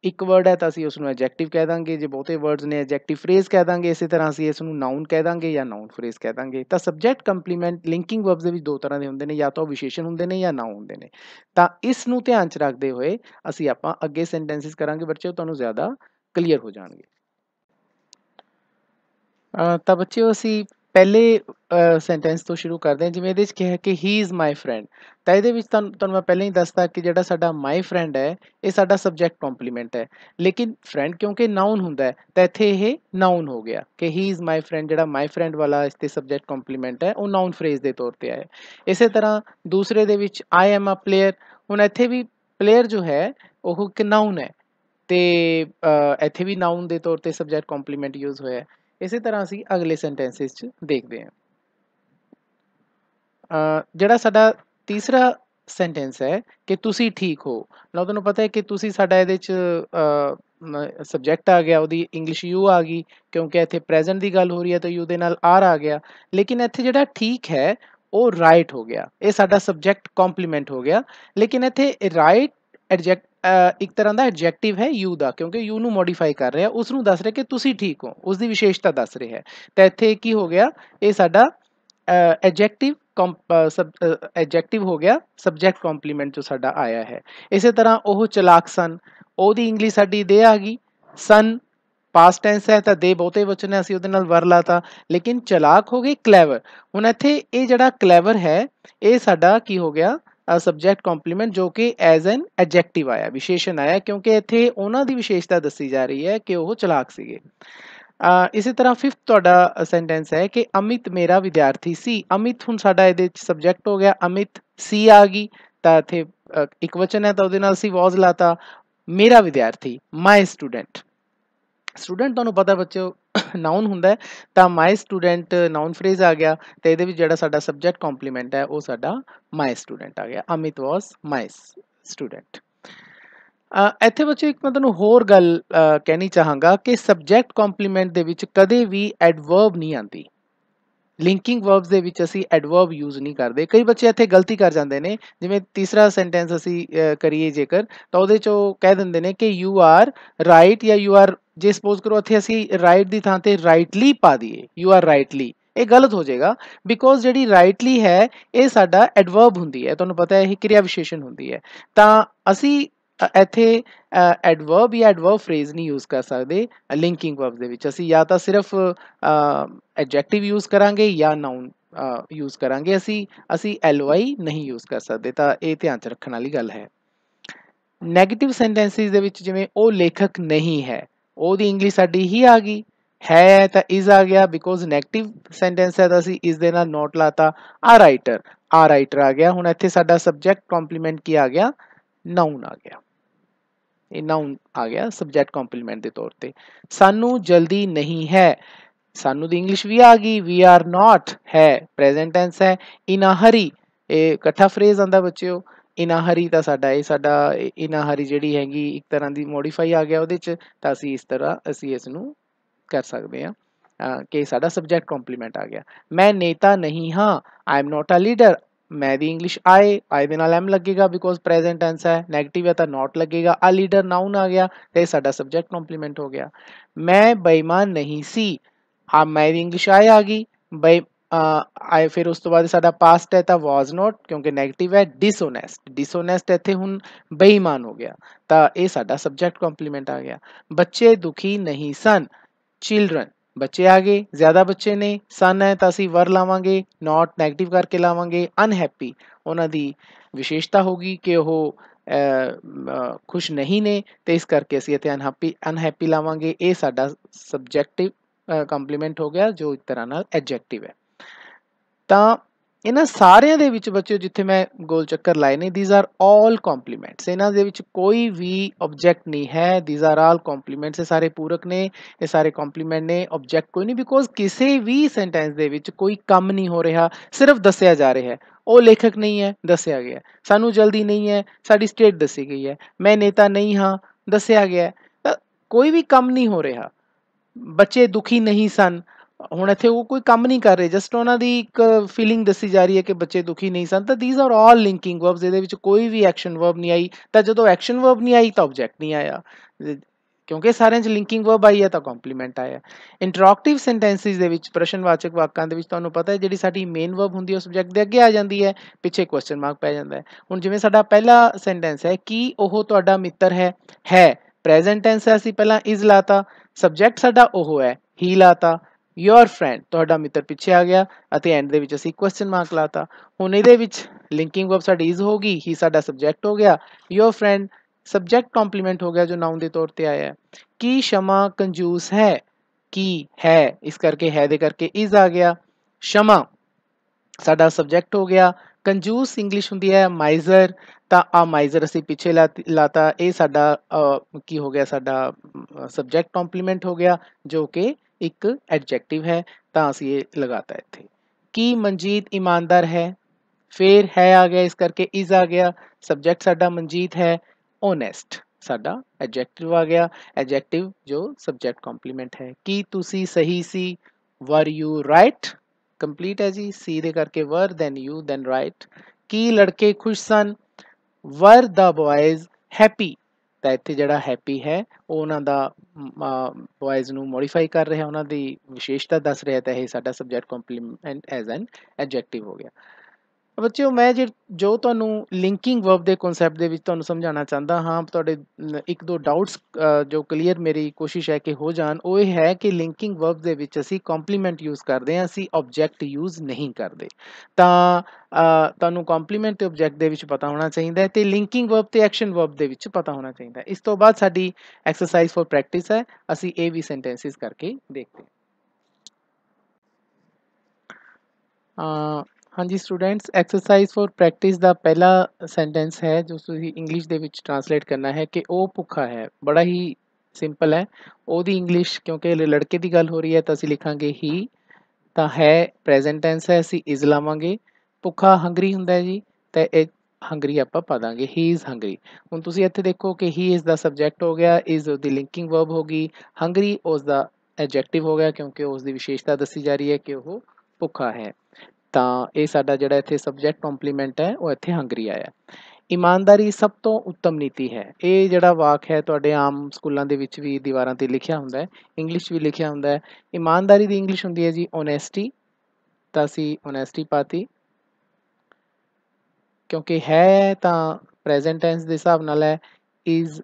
ਇੱਕ ਵਰਡ ਹੈ ਤਾਂ ਅਸੀਂ ਉਸ ਨੂੰ ਐਡਜੈਕਟਿਵ ਕਹਿ ਦਾਂਗੇ ਜੇ ਬਹੁਤੇ ਵਰਡਸ ਨੇ ਐਡਜੈਕਟਿਵ ਫਰੇਜ਼ ਕਹਿ ਦਾਂਗੇ ਇਸੇ ਤਰ੍ਹਾਂ ਅਸੀਂ ਇਸ ਨੂੰ ਨਾਉਨ ਕਹਿ ਦਾਂਗੇ ਜਾਂ ਨਾਉਨ ਫਰੇਜ਼ ਕਹਿ ਦਾਂਗੇ ਤਾਂ ਸਬਜੈਕਟ ਕੰਪਲੀਮੈਂਟ ਲਿੰਕਿੰਗ ਵਰਬਸ ਦੇ ਵਿੱਚ ਦੋ ਤਰ੍ਹਾਂ ਦੇ ਹੁੰਦੇ ਨੇ ਜਾਂ ਤਾਂ ਉਹ ਵਿਸ਼ੇਸ਼ਣ ਹੁੰਦੇ ਨੇ ਜਾਂ ਨਾਉਨ ਹੁੰਦੇ ਨੇ ਤਾਂ ਇਸ ਨੂੰ ਧਿਆਨ 'ਚ ਰੱਖਦੇ ਹੋਏ ਅਸੀਂ ਆਪਾਂ ਅੱਗੇ ਸੈਂਟੈਂਸਿਸ ਕਰਾਂਗੇ ਬੱਚਿਓ ਤੁਹਾਨੂੰ ਜ਼ਿਆਦਾ ਕਲੀਅਰ ਹੋ ਜਾਣਗੇ ਤਾਂ ਬੱਚਿਓ ਅਸੀਂ ਪਹਿਲੇ ਸੈਂਟੈਂਸ ਤੋਂ ਸ਼ੁਰੂ ਕਰਦੇ ਹਾਂ ਜਿਵੇਂ ਇਹਦੇ ਵਿੱਚ ਕਿਹਾ ਕਿ ਹੀ ਇਜ਼ ਮਾਈ ਫਰੈਂਡ ਤਾਂ ਇਹਦੇ ਵਿੱਚ ਤੁਹਾਨੂੰ ਤੁਹਾਨੂੰ ਮੈਂ ਪਹਿਲਾਂ ਹੀ ਦੱਸਤਾ ਕਿ ਜਿਹੜਾ ਸਾਡਾ ਮਾਈ ਫਰੈਂਡ ਹੈ ਇਹ ਸਾਡਾ ਸਬਜੈਕਟ ਕੰਪਲੀਮੈਂਟ ਹੈ ਲੇਕਿਨ ਫਰੈਂਡ ਕਿਉਂਕਿ ਨਾਉਨ ਹੁੰਦਾ ਹੈ ਤਾਂ ਇੱਥੇ ਇਹ ਨਾਉਨ ਹੋ ਗਿਆ ਕਿ ਹੀ ਇਜ਼ ਮਾਈ ਫਰੈਂਡ ਜਿਹੜਾ ਮਾਈ ਫਰੈਂਡ ਵਾਲਾ ਇਸ ਤੇ ਸਬਜੈਕਟ ਕੰਪਲੀਮੈਂਟ ਹੈ ਉਹ ਨਾਉਨ ਫਰੇਜ਼ ਦੇ ਤੌਰ ਤੇ ਆਇਆ ਇਸੇ ਤਰ੍ਹਾਂ ਦੂਸਰੇ ਦੇ ਵਿੱਚ ਆਈ ਐਮ ਅ ਪਲੇਅਰ ਹੁਣ ਇੱਥੇ ਵੀ ਪਲੇਅਰ ਜੋ ਹੈ ਉਹ ਕਿ ਨਾਉਨ ਹੈ ਤੇ ਇੱਥੇ ਵੀ ਨਾਉਨ ਦੇ ਤੌਰ ਤੇ ਸਬਜੈਕਟ ਕੰਪਲੀਮੈਂਟ ਯੂਜ਼ ਹੋਇਆ ਹੈ ਇਸੇ ਤਰ੍ਹਾਂ ਅਸੀਂ ਅਗਲੇ ਸੈਂਟੈਂਸਸ 'ਚ ਦੇਖਦੇ ਹਾਂ ਜਿਹੜਾ ਸਾਡਾ ਤੀਸਰਾ ਸੈਂਟੈਂਸ ਹੈ ਕਿ ਤੁਸੀਂ ਠੀਕ ਹੋ ਲਓ ਤੁਹਾਨੂੰ ਪਤਾ ਹੈ ਕਿ ਤੁਸੀਂ ਸਾਡਾ ਇਹਦੇ 'ਚ ਸਬਜੈਕਟ ਆ ਗਿਆ ਉਹਦੀ ਇੰਗਲਿਸ਼ ਯੂ ਆ ਗਈ ਕਿਉਂਕਿ ਇੱਥੇ ਪ੍ਰੈਜ਼ੈਂਟ ਦੀ ਗੱਲ ਹੋ ਰਹੀ ਹੈ ਤਾਂ ਯੂ ਦੇ ਨਾਲ ਆਰ ਆ ਗਿਆ ਲੇਕਿਨ ਇੱਥੇ ਜਿਹੜਾ ਠੀਕ ਹੈ ਉਹ ਰਾਈਟ ਹੋ ਗਿਆ ਇਹ ਸਾਡਾ ਸਬਜੈਕਟ ਕੰਪਲੀਮੈਂਟ ਹੋ ਗਿਆ ਲੇਕਿਨ ਇੱਥੇ ਰਾਈਟ ਐਡਜੈਕਟ ਇੱਕ ਤਰ੍ਹਾਂ ਦਾ ਐਡਜੈਕਟਿਵ ਹੈ ਯੂ ਦਾ ਕਿਉਂਕਿ ਯੂ ਨੂੰ ਮੋਡੀਫਾਈ ਕਰ ਰਿਹਾ ਉਸ ਨੂੰ ਦੱਸ ਰਿਹਾ ਕਿ ਤੁਸੀਂ ਠੀਕ ਹੋ ਉਸ ਦੀ ਵਿਸ਼ੇਸ਼ਤਾ ਦੱਸ ਰਿਹਾ ਹੈ ਤਾਂ ਇੱਥੇ ਕੀ ਹੋ ਗਿਆ ਇਹ ਸਾਡਾ ਐਡਜੈਕਟਿਵ ਐਡਜੈਕਟਿਵ ਹੋ ਗਿਆ ਸਬਜੈਕਟ ਕੰਪਲੀਮੈਂਟ ਜੋ ਸਾਡਾ ਆਇਆ ਹੈ ਇਸੇ ਤਰ੍ਹਾਂ ਉਹ ਚਲਾਕ ਸਨ ਉਹਦੀ ਇੰਗਲਿਸ਼ ਸਾਡੀ ਦੇ ਆ ਗਈ ਸਨ ਪਾਸਟ ਟੈਂਸ ਹੈ ਤਾਂ ਦੇ ਬਹੁਤੇ ਵਚਨ ਹੈ ਅਸੀਂ ਉਹਦੇ ਨਾਲ ਵਰ ਲਾਤਾ ਲੇਕਿਨ ਚਲਾਕ ਹੋ ਗਈ ਕਲੇਵਰ ਹੁਣ ਇੱਥੇ ਇਹ ਜਿਹੜਾ ਕਲੇਵਰ ਹੈ ਇਹ ਸਾਡਾ ਕੀ ਹੋ ਗਿਆ ਸਬਜੈਕਟ ਕੰਪਲੀਮੈਂਟ ਜੋ ਕਿ ਐਜ਼ ਐਨ ਐਡਜੈਕਟਿਵ ਆਇਆ ਵਿਸ਼ੇਸ਼ਣ ਆਇਆ ਕਿਉਂਕਿ ਇੱਥੇ ਉਹਨਾਂ ਦੀ ਵਿਸ਼ੇਸ਼ਤਾ ਦੱਸੀ ਜਾ ਰਹੀ ਹੈ ਕਿ ਉਹ ਚਲਾਕ ਸੀਗੇ ਆ ਇਸੇ ਤਰ੍ਹਾਂ ਫਿਫਥ ਤੁਹਾਡਾ ਸੈਂਟੈਂਸ ਹੈ ਕਿ ਅਮਿਤ ਮੇਰਾ ਵਿਦਿਆਰਥੀ ਸੀ ਅਮਿਤ ਹੁਣ ਸਾਡਾ ਇਹਦੇ ਵਿੱਚ ਸਬਜੈਕਟ ਹੋ ਗਿਆ ਅਮਿਤ ਸੀ ਆ ਗਈ ਤਾਂ ਇੱਥੇ ਇੱਕ ਵਚਨ ਹੈ ਤਾਂ ਉਹਦੇ ਨਾਲ ਅਸੀਂ ਵਾਜ਼ ਲਾਤਾ ਮੇਰਾ ਵਿਦਿਆਰਥੀ ਮਾਈ ਸਟੂਡੈਂਟ ਸਟੂਡੈਂਟ ਤੁਹਾਨੂੰ ਪਤਾ ਬੱਚੋ ਨਾਉਨ ਹੁੰਦਾ ਤਾਂ ਮਾਈ ਸਟੂਡੈਂਟ ਨਾਉਨ ਫਰੇਜ਼ ਆ ਗਿਆ ਤੇ ਇਹਦੇ ਵਿੱਚ ਜਿਹੜਾ ਸਾਡਾ ਸਬਜੈਕਟ ਕੰਪਲੀਮੈਂਟ ਹੈ ਉਹ ਸਾਡਾ ਮਾਈ ਸਟੂਡੈਂਟ ਆ ਗਿਆ ਅਮਿਤ ਵਾਸ ਮਾਈ ਸਟੂਡੈਂਟ ਇੱਥੇ ਬੱਚੇ ਇੱਕ ਮੈਂ ਤੁਹਾਨੂੰ ਹੋਰ ਗੱਲ ਕਹਿਣੀ ਚਾਹਾਂਗਾ ਕਿ ਸਬਜੈਕਟ ਕੰਪਲੀਮੈਂਟ ਦੇ ਵਿੱਚ ਕਦੇ ਵੀ ਐਡਵਰਬ ਨਹੀਂ ਆਂਦੀ ਲਿੰਕਿੰਗ ਵਰਬਸ ਦੇ ਵਿੱਚ ਅਸੀਂ ਐਡਵਰਬ ਯੂਜ਼ ਨਹੀਂ ਕਰਦੇ ਕਈ ਬੱਚੇ ਇੱਥੇ ਗਲਤੀ ਕਰ ਜਾਂਦੇ ਨੇ ਜਿਵੇਂ ਤੀਸਰਾ ਸੈਂਟੈਂਸ ਅਸੀਂ ਕਰੀਏ ਜੇਕਰ ਤਾਂ ਉਹਦੇ ਚੋਂ ਕਹਿ ਦਿੰਦੇ ਨੇ ਕਿ ਯੂ ਆਰ ਰਾਈਟ ਜਾਂ ਯੂ ਆਰ ਜੇ ਸਪੋਜ਼ ਕਰੋ ਇੱਥੇ ਅਸੀਂ ਰਾਈਟ ਦੀ ਥਾਂ ਤੇ ਰਾਈਟਲੀ ਪਾ ਦਈਏ ਯੂ ਆਰ ਰਾਈਟਲੀ ਇਹ ਗਲਤ ਹੋ ਜਾਏਗਾ ਬਿਕੋਜ਼ ਜਿਹੜੀ ਰਾਈਟਲੀ ਹੈ ਇਹ ਸਾਡਾ ਐਡਵਰਬ ਹੁੰਦੀ ਹੈ ਤੁਹਾਨੂੰ ਪਤਾ ਹੈ ਇਹ ਕਿਰਿਆ ਵਿਸ਼ੇਸ਼ਣ ਹੁੰਦੀ ਹੈ ਤਾਂ ਅਸੀਂ ਇੱਥੇ ਐਡਵਰਬ ਜਾਂ ਐਡਵਰਬ ਫਰੇਜ਼ ਨਹੀਂ ਯੂਜ਼ ਕਰ ਸਕਦੇ ਲਿੰਕਿੰਗ ਵਰਬ ਦੇ ਵਿੱਚ ਅਸੀਂ ਜਾਂ ਤਾਂ ਸਿਰਫ ਐਡਜੈਕਟਿਵ ਯੂਜ਼ ਕਰਾਂਗੇ ਜਾਂ ਨਾਉਨ ਯੂਜ਼ ਕਰਾਂਗੇ ਅਸੀਂ ਅਸੀਂ ly ਨਹੀਂ ਯੂਜ਼ ਕਰ ਸਕਦੇ ਤਾਂ ਇਹ ਧਿਆਨ ਚ ਰੱਖਣ ਵਾਲੀ ਗੱਲ ਹੈ ਨੈਗੇਟਿਵ ਸੈਂਟੈਂਸਿਸ ਦੇ ਵਿੱਚ ਜਿਵੇਂ ਉਹ ਲੇਖਕ ਨਹੀਂ ਹੈ ਉਹਦੀ ਇੰਗਲਿਸ਼ ਸਾਡੀ ਹੀ ਆ ਗਈ ਹੈ ਤਾਂ ਇਜ਼ ਆ ਗਿਆ ਬਿਕੋਜ਼ 네ਗੇਟਿਵ ਸੈਂਟੈਂਸ ਹੈ ਤਾਂ ਅਸੀਂ ਇਸ ਦੇ ਨਾਲ ਨੋਟ ਲਾਤਾ ਆ ਰਾਈਟਰ ਆ ਰਾਈਟਰ ਆ ਗਿਆ ਹੁਣ ਇੱਥੇ ਸਾਡਾ ਸਬਜੈਕਟ ਕੰਪਲੀਮੈਂਟ ਕੀ ਆ ਗਿਆ ਨਾਉਨ ਆ ਗਿਆ ਇਹ ਨਾਉਨ ਆ ਗਿਆ ਸਬਜੈਕਟ ਕੰਪਲੀਮੈਂਟ ਦੇ ਤੌਰ ਤੇ ਸਾਨੂੰ ਜਲਦੀ ਨਹੀਂ ਹੈ ਸਾਨੂੰ ਦੀ ਇੰਗਲਿਸ਼ ਵੀ ਆ ਗਈ ਵੀ ਆਰ ਨਾਟ ਹੈ ਪ੍ਰੈਜ਼ੈਂਟ ਟੈਂਸ ਹੈ ਇਨ ਅ ਹਰੀ ਇਹ ਇਕੱਠਾ ਫਰੇਜ਼ ਆਂਦਾ ਬੱਚਿਓ ਇਨਾਹਰੀ ਦਾ ਸਾਡਾ ਇਹ ਸਾਡਾ ਇਨਾਹਰੀ ਜਿਹੜੀ ਹੈਗੀ ਇੱਕ ਤਰ੍ਹਾਂ ਦੀ ਮੋਡੀਫਾਈ ਆ ਗਿਆ ਉਹਦੇ 'ਚ ਤਾਂ ਅਸੀਂ ਇਸ ਤਰ੍ਹਾਂ ਅਸੀਂ ਇਸ ਨੂੰ ਕਰ ਸਕਦੇ ਆ ਕਿ ਸਾਡਾ ਸਬਜੈਕਟ ਕੰਪਲੀਮੈਂਟ ਆ ਗਿਆ ਮੈਂ ਨੇਤਾ ਨਹੀਂ ਹਾਂ I am not a leader ਮੈਂ ਵੀ ਇੰਗਲਿਸ਼ ਆਈ ਆਈ ਦੇ ਨਾਲ ਐਮ ਲੱਗੇਗਾ ਬਿਕੋਜ਼ ਪ੍ਰੈਜ਼ੈਂਟ ਟੈਂਸ ਹੈ 네ਗੇਟਿਵ ਹੈ ਤਾਂ ਨਾਟ ਲੱਗੇਗਾ ਆ ਲੀਡਰ ਨਾਉਨ ਆ ਗਿਆ ਤੇ ਸਾਡਾ ਸਬਜੈਕਟ ਕੰਪਲੀਮੈਂਟ ਹੋ ਗਿਆ ਮੈਂ ਬੇਈਮਾਨ ਨਹੀਂ ਸੀ ਆ ਮੈਂ ਵੀ ਇੰਗਲਿਸ਼ ਆਈ ਆ ਗਈ ਬਈ आए फिर उस तो बाद पास्ट है तो वॉज नॉट क्योंकि नैगेटिव है डिसोनैसट डिसोनैसट इतने हूँ बेईमान हो गया तो यह सबजैक्ट कॉम्पलीमेंट आ गया बच्चे दुखी नहीं सन चिल्ड्रन बच्चे आ गए ज़्यादा बच्चे ने सन है तो असं वर लावे नॉट नैगेटिव करके लावे अनहैप्पी उन्होंने विशेषता होगी कि वह खुश नहीं ने तो इस करके असं इतने अनहैपी अनहैप्पी लावे ये साडा सबजैक्टिव कंप्लीमेंट हो गया जो एक तरह एडजैक्टिव है ਤਾਂ ਇਹਨਾਂ ਸਾਰਿਆਂ ਦੇ ਵਿੱਚ ਬੱਚਿਓ ਜਿੱਥੇ ਮੈਂ ਗੋਲ ਚੱਕਰ ਲਾਏ ਨੇ ਥੀਸ ਆਰ ਆਲ ਕੰਪਲੀਮੈਂਟਸ ਇਹਨਾਂ ਦੇ ਵਿੱਚ ਕੋਈ ਵੀ ਆਬਜੈਕਟ ਨਹੀਂ ਹੈ ਥੀਸ ਆਰ ਆਲ ਕੰਪਲੀਮੈਂਟਸ ਇਹ ਸਾਰੇ ਪੂਰਕ ਨੇ ਇਹ ਸਾਰੇ ਕੰਪਲੀਮੈਂਟ ਨੇ ਆਬਜੈਕਟ ਕੋਈ ਨਹੀਂ ਬਿਕੋਜ਼ ਕਿਸੇ ਵੀ ਸੈਂਟੈਂਸ ਦੇ ਵਿੱਚ ਕੋਈ ਕੰਮ ਨਹੀਂ ਹੋ ਰਿਹਾ ਸਿਰਫ ਦੱਸਿਆ ਜਾ ਰਿਹਾ ਹੈ ਉਹ ਲੇਖਕ ਨਹੀਂ ਹੈ ਦੱਸਿਆ ਗਿਆ ਸਾਨੂੰ ਜਲਦੀ ਨਹੀਂ ਹੈ ਸਾਡੀ ਸਟੇਟ ਦੱਸੀ ਗਈ ਹੈ ਮੈਂ ਨੇਤਾ ਨਹੀਂ ਹਾਂ ਦੱਸਿਆ ਗਿਆ ਕੋਈ ਵੀ ਕੰਮ ਨਹੀਂ ਹੋ ਰਿਹਾ ਬੱਚੇ ਦੁਖੀ ਨਹੀਂ ਸਨ ਹੁਣ ਇੱਥੇ ਉਹ ਕੋਈ ਕੰਮ ਨਹੀਂ ਕਰ ਰਹੇ ਜਸਟ ਉਹਨਾਂ ਦੀ ਇੱਕ ਫੀਲਿੰਗ ਦੱਸੀ ਜਾ ਰਹੀ ਹੈ ਕਿ ਬੱਚੇ ਦੁਖੀ ਨਹੀਂ ਸਨ ਤਾਂ these are all linking verbs ਇਹਦੇ ਵਿੱਚ ਕੋਈ ਵੀ ਐਕਸ਼ਨ ਵਰਬ ਨਹੀਂ ਆਈ ਤਾਂ ਜਦੋਂ ਐਕਸ਼ਨ ਵਰਬ ਨਹੀਂ ਆਈ ਤਾਂ ਆਬਜੈਕਟ ਨਹੀਂ ਆਇਆ ਕਿਉਂਕਿ ਸਾਰਿਆਂ 'ਚ ਲਿੰਕਿੰਗ ਵਰਬ ਆਈ ਹੈ ਤਾਂ ਕੰਪਲੀਮੈਂਟ ਆਇਆ ਇੰਟਰੈਕਟਿਵ ਸੈਂਟੈਂਸਿਸ ਦੇ ਵਿੱਚ ਪ੍ਰਸ਼ਨਵਾਚਕ ਵਾਕਾਂ ਦੇ ਵਿੱਚ ਤੁਹਾਨੂੰ ਪਤਾ ਹੈ ਜਿਹੜੀ ਸਾਡੀ ਮੇਨ ਵਰਬ ਹੁੰਦੀ ਹੈ ਉਹ ਸਬਜੈਕਟ ਦੇ ਅੱਗੇ ਆ ਜਾਂਦੀ ਹੈ ਪਿੱਛੇ ਕੁਐਸਚਨ ਮਾਰਕ ਪੈ ਜਾਂਦਾ ਹੈ ਹੁਣ ਜਿਵੇਂ ਸਾਡਾ ਪਹਿਲਾ ਸੈਂਟੈਂਸ ਹੈ ਕੀ ਉਹ ਤੁਹਾਡਾ ਮਿੱਤਰ ਹੈ ਹੈ ਪ੍ਰੈਜ਼ੈਂਟ ਟੈਂਸ ਹੈ ਅਸੀਂ ਪਹਿਲਾਂ ਇਜ਼ ਲਾਤਾ ਸਬਜੈਕਟ ਸਾਡਾ ਉਹ ਹੈ ਹੀ ਲਾਤਾ ਯੋਰ ਫਰੈਂਡ ਤੁਹਾਡਾ ਮਿੱਤਰ ਪਿੱਛੇ ਆ ਗਿਆ ਅਤੇ ਐਂਡ ਦੇ ਵਿੱਚ ਅਸੀਂ ਕੁਐਸਚਨ ਮਾਰਕ ਲਾਤਾ ਹੁਣ ਇਹਦੇ ਵਿੱਚ ਲਿੰਕਿੰਗ ਵਰਬ ਸਾਡੀ ਇਜ਼ ਹੋ ਗਈ ਹੀ ਸਾਡਾ ਸਬਜੈਕਟ ਹੋ ਗਿਆ ਯੋਰ ਫਰੈਂਡ ਸਬਜੈਕਟ ਕੰਪਲੀਮੈਂਟ ਹੋ ਗਿਆ ਜੋ ਨਾਉਨ ਦੇ ਤੌਰ ਤੇ ਆਇਆ ਹੈ ਕੀ ਸ਼ਮਾ ਕੰਜੂਸ ਹੈ ਕੀ ਹੈ ਇਸ ਕਰਕੇ ਹੈ ਦੇ ਕਰਕੇ ਇਜ਼ ਆ ਗਿਆ ਸ਼ਮਾ ਸਾਡਾ ਸਬਜੈਕਟ ਹੋ ਗਿਆ ਕੰਜੂਸ ਇੰਗਲਿਸ਼ ਹੁੰਦੀ ਹੈ ਮਾਈਜ਼ਰ ਤਾਂ ਆ ਮਾਈਜ਼ਰ ਅਸੀਂ ਪਿੱਛੇ ਲਾਤਾ ਇਹ ਸਾਡਾ ਕੀ ਹੋ ਗਿਆ ਸਾਡਾ ਸਬਜੈਕਟ ਕੰਪਲੀਮੈਂਟ ਹੋ ਗਿਆ ਜੋ ਕਿ एक एडजेक्टिव है तो असं ये लगाता इतने की मनजीत ईमानदार है फिर है आ गया इस करके इज आ गया सबजैक्ट साडा मनजीत है ओनैसट साडा एडजैक्टिव आ गया एडजैक्टिव जो सबजैक्ट कॉम्पलीमेंट है कि तुम सही सी वर यू राइट कंप्लीट है जी सी दे करके were then you then right की लड़के खुश सन वर द बॉयज हैप्पी ਤਾਂ ਇੱਥੇ ਜਿਹੜਾ ਹੈਪੀ ਹੈ ਉਹ ਉਹਨਾਂ ਦਾ ਬॉयਜ਼ ਨੂੰ ਮੋਡੀਫਾਈ ਕਰ ਰਿਹਾ ਉਹਨਾਂ ਦੀ ਵਿਸ਼ੇਸ਼ਤਾ ਦੱਸ ਰਿਹਾ ਤਾਂ ਇਹ ਸਾਡਾ subject complement as an adjective ਹੋ ਗਿਆ ਬੱਚਿਓ ਮੈਂ ਜੇ ਜੋ ਤੁਹਾਨੂੰ ਲਿੰਕਿੰਗ ਵਰਬ ਦੇ ਕਨਸੈਪਟ ਦੇ ਵਿੱਚ ਤੁਹਾਨੂੰ ਸਮਝਾਉਣਾ ਚਾਹੁੰਦਾ ਹਾਂ ਤੁਹਾਡੇ ਇੱਕ ਦੋ ਡਾਊਟਸ ਜੋ ਕਲੀਅਰ ਮੇਰੀ ਕੋਸ਼ਿਸ਼ ਹੈ ਕਿ ਹੋ ਜਾਣ ਉਹ ਇਹ ਹੈ ਕਿ ਲਿੰਕਿੰਗ ਵਰਬ ਦੇ ਵਿੱਚ ਅਸੀਂ ਕੰਪਲੀਮੈਂਟ ਯੂਜ਼ ਕਰਦੇ ਹਾਂ ਅਸੀਂ ਆਬਜੈਕਟ ਯੂਜ਼ ਨਹੀਂ ਕਰਦੇ ਤਾਂ ਤੁਹਾਨੂੰ ਕੰਪਲੀਮੈਂਟ ਤੇ ਆਬਜੈਕਟ ਦੇ ਵਿੱਚ ਪਤਾ ਹੋਣਾ ਚਾਹੀਦਾ ਹੈ ਤੇ ਲਿੰਕਿੰਗ ਵਰਬ ਤੇ ਐਕਸ਼ਨ ਵਰਬ ਦੇ ਵਿੱਚ ਪਤਾ ਹੋਣਾ ਚਾਹੀਦਾ ਇਸ ਤੋਂ ਬਾਅਦ ਸਾਡੀ ਐਕਸਰਸਾਈਜ਼ ਫॉर ਪ੍ਰੈਕਟਿਸ ਹੈ ਅਸੀਂ ਇਹ ਵੀ ਸੈਂਟੈਂਸਸ ਕਰਕੇ ਦੇਖਦੇ ਹਾਂ ਹਾਂਜੀ ਸਟੂਡੈਂਟਸ ਐਕਸਰਸਾਈਜ਼ ਫॉर ਪ੍ਰੈਕਟਿਸ ਦਾ ਪਹਿਲਾ ਸੈਂਟੈਂਸ ਹੈ ਜੋ ਤੁਸੀਂ ਇੰਗਲਿਸ਼ ਦੇ ਵਿੱਚ ਟ੍ਰਾਂਸਲੇਟ ਕਰਨਾ ਹੈ ਕਿ ਉਹ ਭੁੱਖਾ ਹੈ ਬੜਾ ਹੀ ਸਿੰਪਲ ਹੈ ਉਹਦੀ ਇੰਗਲਿਸ਼ ਕਿਉਂਕਿ ਲੜਕੇ ਦੀ ਗੱਲ ਹੋ ਰਹੀ ਹੈ ਤਾਂ ਅਸੀਂ ਲਿਖਾਂਗੇ ਹੀ ਤਾਂ ਹੈ ਪ੍ਰੈਜ਼ੈਂਟ ਟੈਂਸ ਹੈ ਅਸੀਂ ਇਜ਼ ਲਾਵਾਂਗੇ ਭੁੱਖਾ ਹੰਗਰੀ ਹੁੰਦਾ ਹੈ ਜੀ ਤਾਂ ਇਹ ਹੰਗਰੀ ਆਪਾਂ ਪਾ ਦਾਂਗੇ ਹੀ ਇਜ਼ ਹੰਗਰੀ ਹੁਣ ਤੁਸੀਂ ਇੱਥੇ ਦੇਖੋ ਕਿ ਹੀ ਇਜ਼ ਦਾ ਸਬਜੈਕਟ ਹੋ ਗਿਆ ਇਜ਼ ਉਹਦੀ ਲਿੰਕਿੰਗ ਵਰਬ ਹੋ ਗਈ ਹੰਗਰੀ ਉਸ ਦਾ ਐਡਜੈਕਟਿਵ ਹੋ ਗਿਆ ਕਿਉਂਕਿ ਉਸ ਦੀ ਵਿਸ਼ੇਸ਼ਤਾ ਦੱਸੀ ਜਾ ਰਹੀ ਹੈ ਕਿ ਉਹ ਭੁੱਖਾ ਹੈ ਤਾਂ ਇਹ ਸਾਡਾ ਜਿਹੜਾ ਇੱਥੇ ਸਬਜੈਕਟ ਕੰਪਲੀਮੈਂਟ ਹੈ ਉਹ ਇੱਥੇ ਹੰਗਰੀ ਆਇਆ ਇਮਾਨਦਾਰੀ ਸਭ ਤੋਂ ਉੱਤਮ ਨੀਤੀ ਹੈ ਇਹ ਜਿਹੜਾ ਵਾਕ ਹੈ ਤੁਹਾਡੇ ਆਮ ਸਕੂਲਾਂ ਦੇ ਵਿੱਚ ਵੀ ਦੀਵਾਰਾਂ ਤੇ ਲਿਖਿਆ ਹੁੰਦਾ ਹੈ ਇੰਗਲਿਸ਼ ਵੀ ਲਿਖਿਆ ਹੁੰਦਾ ਹੈ ਇਮਾਨਦਾਰੀ ਦੀ ਇੰਗਲਿਸ਼ ਹੁੰਦੀ ਹੈ ਜੀ ਓਨੈਸਟੀ ਤਾਂ ਅਸੀਂ ਓਨੈਸਟੀ ਪਾਤੀ ਕਿਉਂਕਿ ਹੈ ਤਾਂ ਪ੍ਰੈਜ਼ੈਂਟ ਟੈਂਸ ਦੇ ਹਿਸਾਬ ਨਾਲ ਹੈ ਇਜ਼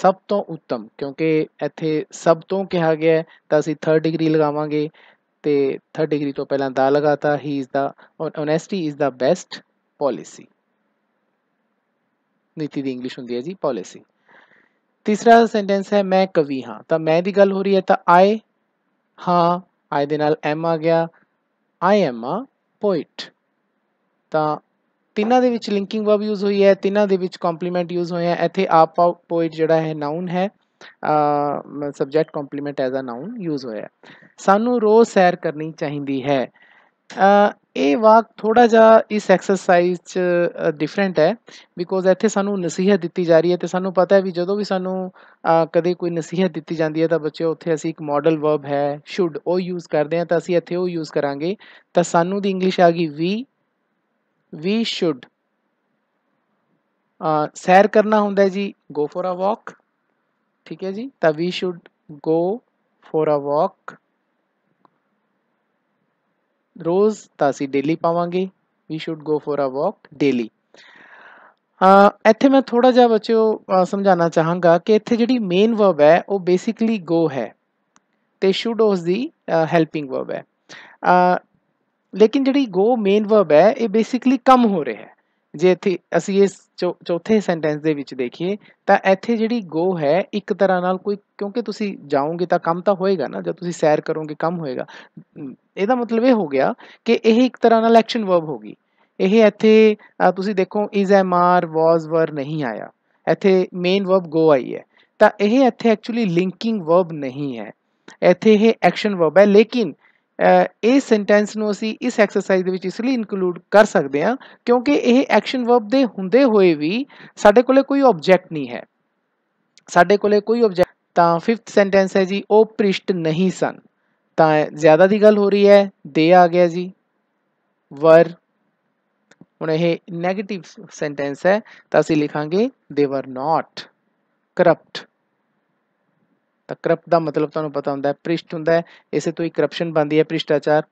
ਸਭ ਤੋਂ ਉੱਤਮ ਕਿਉਂਕਿ ਇੱਥੇ ਸਭ ਤੋਂ ਕਿਹਾ ਗਿਆ ਤਾਂ ਅਸੀਂ 3rd ਡਿਗਰੀ ਲਗਾਵਾਂਗੇ ਤੇ ਥਰਡ ਡਿਗਰੀ ਤੋਂ ਪਹਿਲਾਂ ਦਾ ਲਗਾਤਾ ਹੀ ਇਸ ਦਾ honesty is the best policy ਨੀਤੀ ਦੀ ਇੰਗਲਿਸ਼ ਹੁੰਦੀ ਹੈ ਜੀ ਪਾਲਿਸੀ ਤੀਸਰਾ ਸੈਂਟੈਂਸ ਹੈ ਮੈਂ ਕਵੀ ਹਾਂ ਤਾਂ ਮੈਂ ਦੀ ਗੱਲ ਹੋ ਰਹੀ ਹੈ ਤਾਂ ਆਈ ਹਾਂ ਆਈ ਦੇ ਨਾਲ ਐਮ ਆ ਗਿਆ ਆਈ ਐਮ ਆ ਪੋਇਟ ਤਾਂ ਤਿੰਨਾਂ ਦੇ ਵਿੱਚ ਲਿੰਕਿੰਗ ਵਰਬ ਯੂਜ਼ ਹੋਈ ਹੈ ਤਿੰਨਾਂ ਦੇ ਵਿੱਚ ਕੰਪਲੀਮੈਂਟ ਯੂਜ਼ ਹੋਇਆ ਇੱਥੇ ਆਪ ਪੋਇਟ ਜਿਹੜਾ ਹੈ ਨਾਉਨ ਹੈ subject complement as a noun use ਹੋਇਆ ਸਾਨੂੰ ਰੋਜ਼ ਸੈਰ ਕਰਨੀ ਚਾਹੀਦੀ ਹੈ ਇਹ ਵਾਕ ਥੋੜਾ ਜਿਹਾ ਇਸ ਐਕਸਰਸਾਈਜ਼ 'ਚ ਡਿਫਰੈਂਟ ਹੈ ਬਿਕੋਜ਼ ਇੱਥੇ ਸਾਨੂੰ ਨਸੀਹਤ ਦਿੱਤੀ ਜਾ ਰਹੀ ਹੈ ਤੇ ਸਾਨੂੰ ਪਤਾ ਹੈ ਵੀ ਜਦੋਂ ਵੀ ਸਾਨੂੰ ਕਦੇ ਕੋਈ ਨਸੀਹਤ ਦਿੱਤੀ ਜਾਂਦੀ ਹੈ ਤਾਂ ਬੱਚਿਓ ਉੱਥੇ ਅਸੀਂ ਇੱਕ ਮਾਡਲ ਵਰਬ ਹੈ ਸ਼ੁੱਡ ਉਹ ਯੂਜ਼ ਕਰਦੇ ਹਾਂ ਤਾਂ ਅਸੀਂ ਇੱਥੇ ਉਹ ਯੂਜ਼ ਕਰਾਂਗੇ ਤਾਂ ਸਾਨੂੰ ਦੀ ਇੰਗਲਿਸ਼ ਆ ਗਈ ਵੀ ਵੀ ਸ਼ੁੱਡ ਸੈਰ ਕਰਨਾ ਹੁੰਦਾ ਜੀ ਗੋ ਫॉर ਅ ਵਾਕ ठीक है जी we should go for a walk रोज तो असं डेली पावे we should go for a walk daily इत मैं थोड़ा जा बचो समझाना चाहागा कि इतने जी मेन वर्ब है वह बेसिकली गो है तो शुड उसकी हैल्पिंग वर्ब है आ, लेकिन जी गो मेन वर्ब है ये बेसिकली कम हो रहा है जे इत असी इस ਚੌਥੇ ਸੈਂਟੈਂਸ ਦੇ ਵਿੱਚ ਦੇਖੀਏ ਤਾਂ ਇੱਥੇ ਜਿਹੜੀ ਗੋ ਹੈ ਇੱਕ ਤਰ੍ਹਾਂ ਨਾਲ ਕੋਈ ਕਿਉਂਕਿ ਤੁਸੀਂ ਜਾਓਗੇ ਤਾਂ ਕੰਮ ਤਾਂ ਹੋਏਗਾ ਨਾ ਜਦ ਤੁਸੀਂ ਸੈਰ ਕਰੋਗੇ ਕੰਮ ਹੋਏਗਾ ਇਹਦਾ ਮਤਲਬ ਇਹ ਹੋ ਗਿਆ ਕਿ ਇਹ ਇੱਕ ਤਰ੍ਹਾਂ ਨਾਲ ਐਕਸ਼ਨ ਵਰਬ ਹੋਗੀ ਇਹ ਇੱਥੇ ਤੁਸੀਂ ਦੇਖੋ ਇਜ਼ ਐਮ ਆਰ ਵਾਸ ਵਰ ਨਹੀਂ ਆਇਆ ਇੱਥੇ ਮੇਨ ਵਰਬ ਗੋ ਆਈ ਹੈ ਤਾਂ ਇਹ ਇੱਥੇ ਐਕਚੁਅਲੀ ਲਿੰਕਿੰਗ ਵਰਬ ਨਹੀਂ ਹੈ ਇੱਥੇ ਇਹ ਐਕਸ਼ਨ ਵਰਬ ਹੈ ਲੇਕਿਨ इस सेंटेंस नी इस एक्सरसाइज इसलिए इनकलूड कर सकते हैं क्योंकि यह एक्शन वर्ब के होंगे हुए भी साढ़े को कोई ऑब्जेक्ट नहीं है साढ़े कोई ऑबजैक्ट तो फिफ्थ सेंटेंस है जी वह पृष्ठ नहीं सन तो ज़्यादा की गल हो रही है दे आ गया जी वर हूँ यह नैगेटिव सेंटेंस है तो असं लिखा दे वर नॉट करप्ट ਤਾਂ ਕਰਪਟ ਦਾ ਮਤਲਬ ਤੁਹਾਨੂੰ ਪਤਾ ਹੁੰਦਾ ਹੈ ਪ੍ਰਿਸ਼ਟ ਹੁੰਦਾ ਹੈ ਇਸੇ ਤੋਂ ਹੀ ਕਰਪਸ਼ਨ ਬਣਦੀ ਹੈ ਭ੍ਰਿਸ਼ਟਾਚਾਰ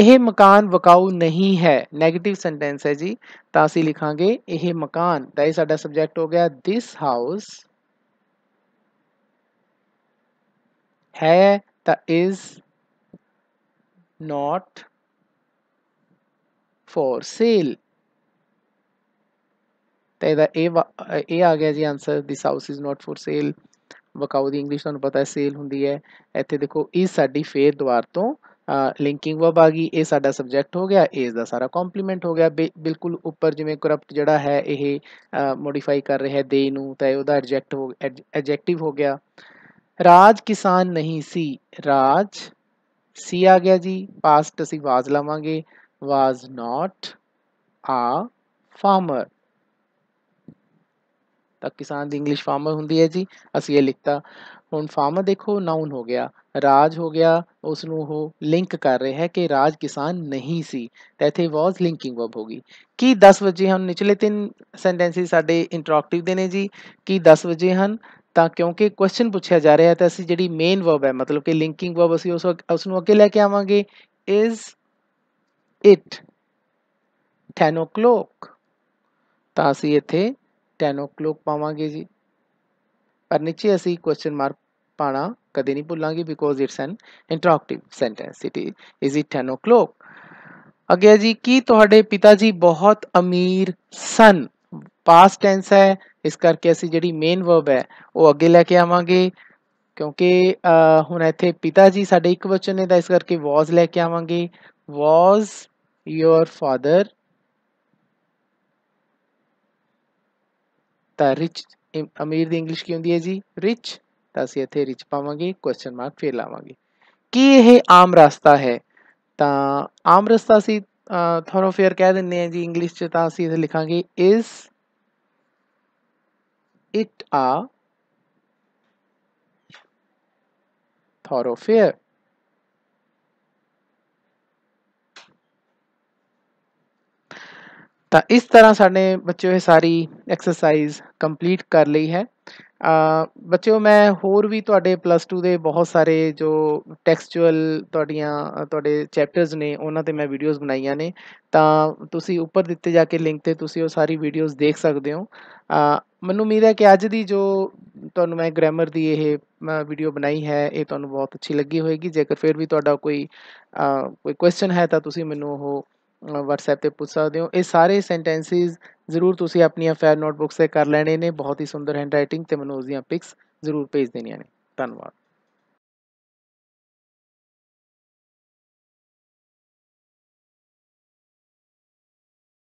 ਇਹ ਮਕਾਨ ਵਕਾਊ ਨਹੀਂ ਹੈ 네ਗੇਟਿਵ ਸੈਂਟੈਂਸ ਹੈ ਜੀ ਤਾਂ ਅਸੀਂ ਲਿਖਾਂਗੇ ਇਹ ਮਕਾਨ ਦਾ ਇਹ ਸਾਡਾ ਸਬਜੈਕਟ ਹੋ ਗਿਆ ਥਿਸ ਹਾਊਸ ਹੈ ਤਾਂ ਇਜ਼ not for sale ਤਾਂ ਇਹਦਾ ਇਹ ਇਹ ਆ ਗਿਆ ਜੀ answer this house is not for sale ਵਕਾਉ ਦੀ ਇੰਗਲਿਸ਼ ਤੁਹਾਨੂੰ ਪਤਾ ਹੈ ਸੇਲ ਹੁੰਦੀ ਹੈ ਇੱਥੇ ਦੇਖੋ ਇਹ ਸਾਡੀ ਫੇਰ ਦੁਆਰ ਤੋਂ ਲਿੰਕਿੰਗ ਵਰਬ ਆ ਗਈ ਇਹ ਸਾਡਾ ਸਬਜੈਕਟ ਹੋ ਗਿਆ ਇਸ ਦਾ ਸਾਰਾ ਕੰਪਲੀਮੈਂਟ ਹੋ ਗਿਆ ਬਿਲਕੁਲ ਉੱਪਰ ਜਿਵੇਂ ਕਰਪਟ ਜਿਹੜਾ ਹੈ ਇਹ ਮੋਡੀਫਾਈ ਕਰ ਰਿਹਾ ਹੈ ਦੇ ਨੂੰ ਤਾਂ ਉਹਦਾ ਐਡਜੈਕਟ ਹੋ ਐਡਜੈਕਟਿਵ ਹੋ ਗਿਆ ਰਾਜ ਕਿਸਾਨ ਨਹੀਂ ਸੀ ਰਾਜ ਸੀ ਆ ਗਿਆ ਜੀ ਪਾਸਟ ਅਸੀਂ ਵਾਜ਼ ਲਾਵਾਂਗੇ ਵਾਜ਼ ਨਾਟ ਆ ਫਾਰਮਰ ਤਾਂ ਕਿਸਾਨ ਦੀ ਇੰਗਲਿਸ਼ ਫਾਰਮਰ ਹੁੰਦੀ ਹੈ ਜੀ ਅਸੀਂ ਇਹ ਲਿਖਤਾ ਹੁਣ ਫਾਰਮਰ ਦੇਖੋ ਨਾਉਨ ਹੋ ਗਿਆ ਰਾਜ ਹੋ ਗਿਆ ਉਸ ਨੂੰ ਉਹ ਲਿੰਕ ਕਰ ਰਿਹਾ ਹੈ ਕਿ ਰਾਜ ਕਿਸਾਨ ਨਹੀਂ ਸੀ ਤਾਂ ਇਥੇ ਵਾਸ ਲਿੰਕਿੰਗ ਵਰਬ ਹੋਗੀ ਕੀ 10 ਵਜੇ ਹਨ ਨਿਚਲੇ ਤਿੰਨ ਸੈਂਟੈਂਸਿਸ ਸਾਡੇ ਇੰਟਰੋਕਟਿਵ ਦੇ ਨੇ ਜੀ ਕੀ 10 ਵਜੇ ਹਨ ਤਾਂ ਕਿਉਂਕਿ ਕੁਐਸਚਨ ਪੁੱਛਿਆ ਜਾ ਰਿਹਾ ਹੈ ਤਾਂ ਅਸੀਂ ਜਿਹੜੀ ਮੇਨ ਵਰਬ ਹੈ ਮਤਲਬ ਕਿ ਲਿੰਕਿੰਗ ਵਰਬ ਅਸੀਂ ਉਸ ਉਸ ਨੂੰ ਅੱਗੇ ਲੈ ਕੇ ਆਵਾਂਗੇ ਇਜ਼ ਇਟ 10 o'clock ਤਾਂ ਅਸੀਂ ਇੱਥੇ 10 o'clock ਪਾਵਾਂਗੇ ਜੀ ਪਰ ਨੀਚੇ ਅਸੀਂ ਕੁਐਸਚਨ ਮਾਰਕ ਪਾਣਾ ਕਦੇ ਨਹੀਂ ਭੁੱਲਾਂਗੇ because it's an interactive sentence it is it 10 o'clock ਅੱਗੇ ਜੀ ਕੀ ਤੁਹਾਡੇ ਪਿਤਾ ਜੀ ਬਹੁਤ ਅਮੀਰ ਸਨ ਪਾਸਟ ਟੈਂਸ ਹੈ ਇਸ ਕਰਕੇ ਅਸੀਂ ਜਿਹੜੀ ਮੇਨ ਵਰਬ ਹੈ ਉਹ ਅੱਗੇ ਲੈ ਕੇ ਆਵਾਂਗੇ ਕਿਉਂਕਿ ਹੁਣ ਇੱਥੇ ਪਿਤਾ ਜੀ ਸਾਡੇ ਇੱਕ ਵਚਨ ਨੇ ਤਾਂ ਇਸ ਕਰਕੇ ਵਾਸ ਲੈ ਕੇ ਆਵਾਂਗੇ ਵਾਸ ਯੋਰ ਫਾਦਰ ਤਾਂ ਰਿਚ ਅਮੀਰ ਦੀ ਇੰਗਲਿਸ਼ ਕੀ ਹੁੰਦੀ ਹੈ ਜੀ ਰਿਚ ਤਾਂ ਅਸੀਂ ਇੱਥੇ ਰਿਚ ਪਾਵਾਂਗੇ ਕੁਐਸਚਨ ਮਾਰਕ ਫੇਰ ਲਾਵਾਂਗੇ ਕੀ ਇਹ ਆਮ ਰਸਤਾ ਹੈ ਤਾਂ ਆਮ ਰਸਤਾ ਸੀ ਥੋਰੋਫੇਅਰ ਕਹਿ ਦਿੰਦੇ ਆ ਜੀ ਇੰਗਲਿਸ਼ ਚ ਤਾਂ ਅਸੀਂ ਇਹ ਲਿਖਾਂਗੇ ਇਸ ਇਟ ਆ ਥੋਰੋਫੇਅਰ ਤਾਂ ਇਸ ਤਰ੍ਹਾਂ ਸਾਡੇ ਬੱਚਿਓ ਇਹ ਸਾਰੀ ਐਕਸਰਸਾਈਜ਼ ਕੰਪਲੀਟ ਕਰ ਲਈ ਹੈ ਬੱਚਿਓ ਮੈਂ ਹੋਰ ਵੀ ਤੁਹਾਡੇ ਪਲੱਸ 2 ਦੇ ਬਹੁਤ ਸਾਰੇ ਜੋ ਟੈਕਸਚੁਅਲ ਤੁਹਾਡੀਆਂ ਤੁਹਾਡੇ ਚੈਪਟਰਸ ਨੇ ਉਹਨਾਂ ਤੇ ਮੈਂ ਵੀਡੀਓਜ਼ ਬਣਾਈਆਂ ਨੇ ਤਾਂ ਤੁਸੀਂ ਉੱਪਰ ਦਿੱਤੇ ਜਾ ਕੇ ਲਿੰਕ ਤੇ ਤੁਸੀਂ ਉਹ ਸਾਰੀ ਵੀਡੀਓਜ਼ ਦੇਖ ਸਕਦੇ ਹੋ ਮੈਨੂੰ ਉਮੀਦ ਹੈ ਕਿ ਅੱਜ ਦੀ ਜੋ ਤੁਹਾਨੂੰ ਮੈਂ ਗ੍ਰਾਮਰ ਦੀ ਇਹ ਵੀਡੀਓ ਬਣਾਈ ਹੈ ਇਹ ਤੁਹਾਨੂੰ ਬਹੁਤ ਅੱਛੀ ਲੱਗੀ ਹੋਵੇਗੀ ਜੇਕਰ ਫਿਰ ਵੀ ਤੁਹਾਡਾ ਕੋਈ ਕੋਈ ਕੁਐਸਚਨ ਹੈ ਤਾਂ ਤੁਸੀਂ ਮੈਨੂੰ ਉਹ ਵਟਸਐਪ ਤੇ ਪੁੱਛ ਸਕਦੇ ਹੋ ਇਹ ਸਾਰੇ ਸੈਂਟੈਂਸਿਸ ਜ਼ਰੂਰ ਤੁਸੀਂ ਆਪਣੀਆਂ ਫੈਰ ਨੋਟਬੁੱਕਸ ਤੇ ਕਰ ਲੈਣੇ ਨੇ ਬਹੁਤ ਹੀ ਸੁੰਦਰ ਹੈਂਡਰਾਈਟਿੰਗ ਤੇ ਮਨੋਜ ਦੀਆਂ ਪਿਕਸ ਜ਼ਰੂਰ ਭੇਜ ਦੇਣੀਆਂ ਨੇ ਧੰਨਵਾਦ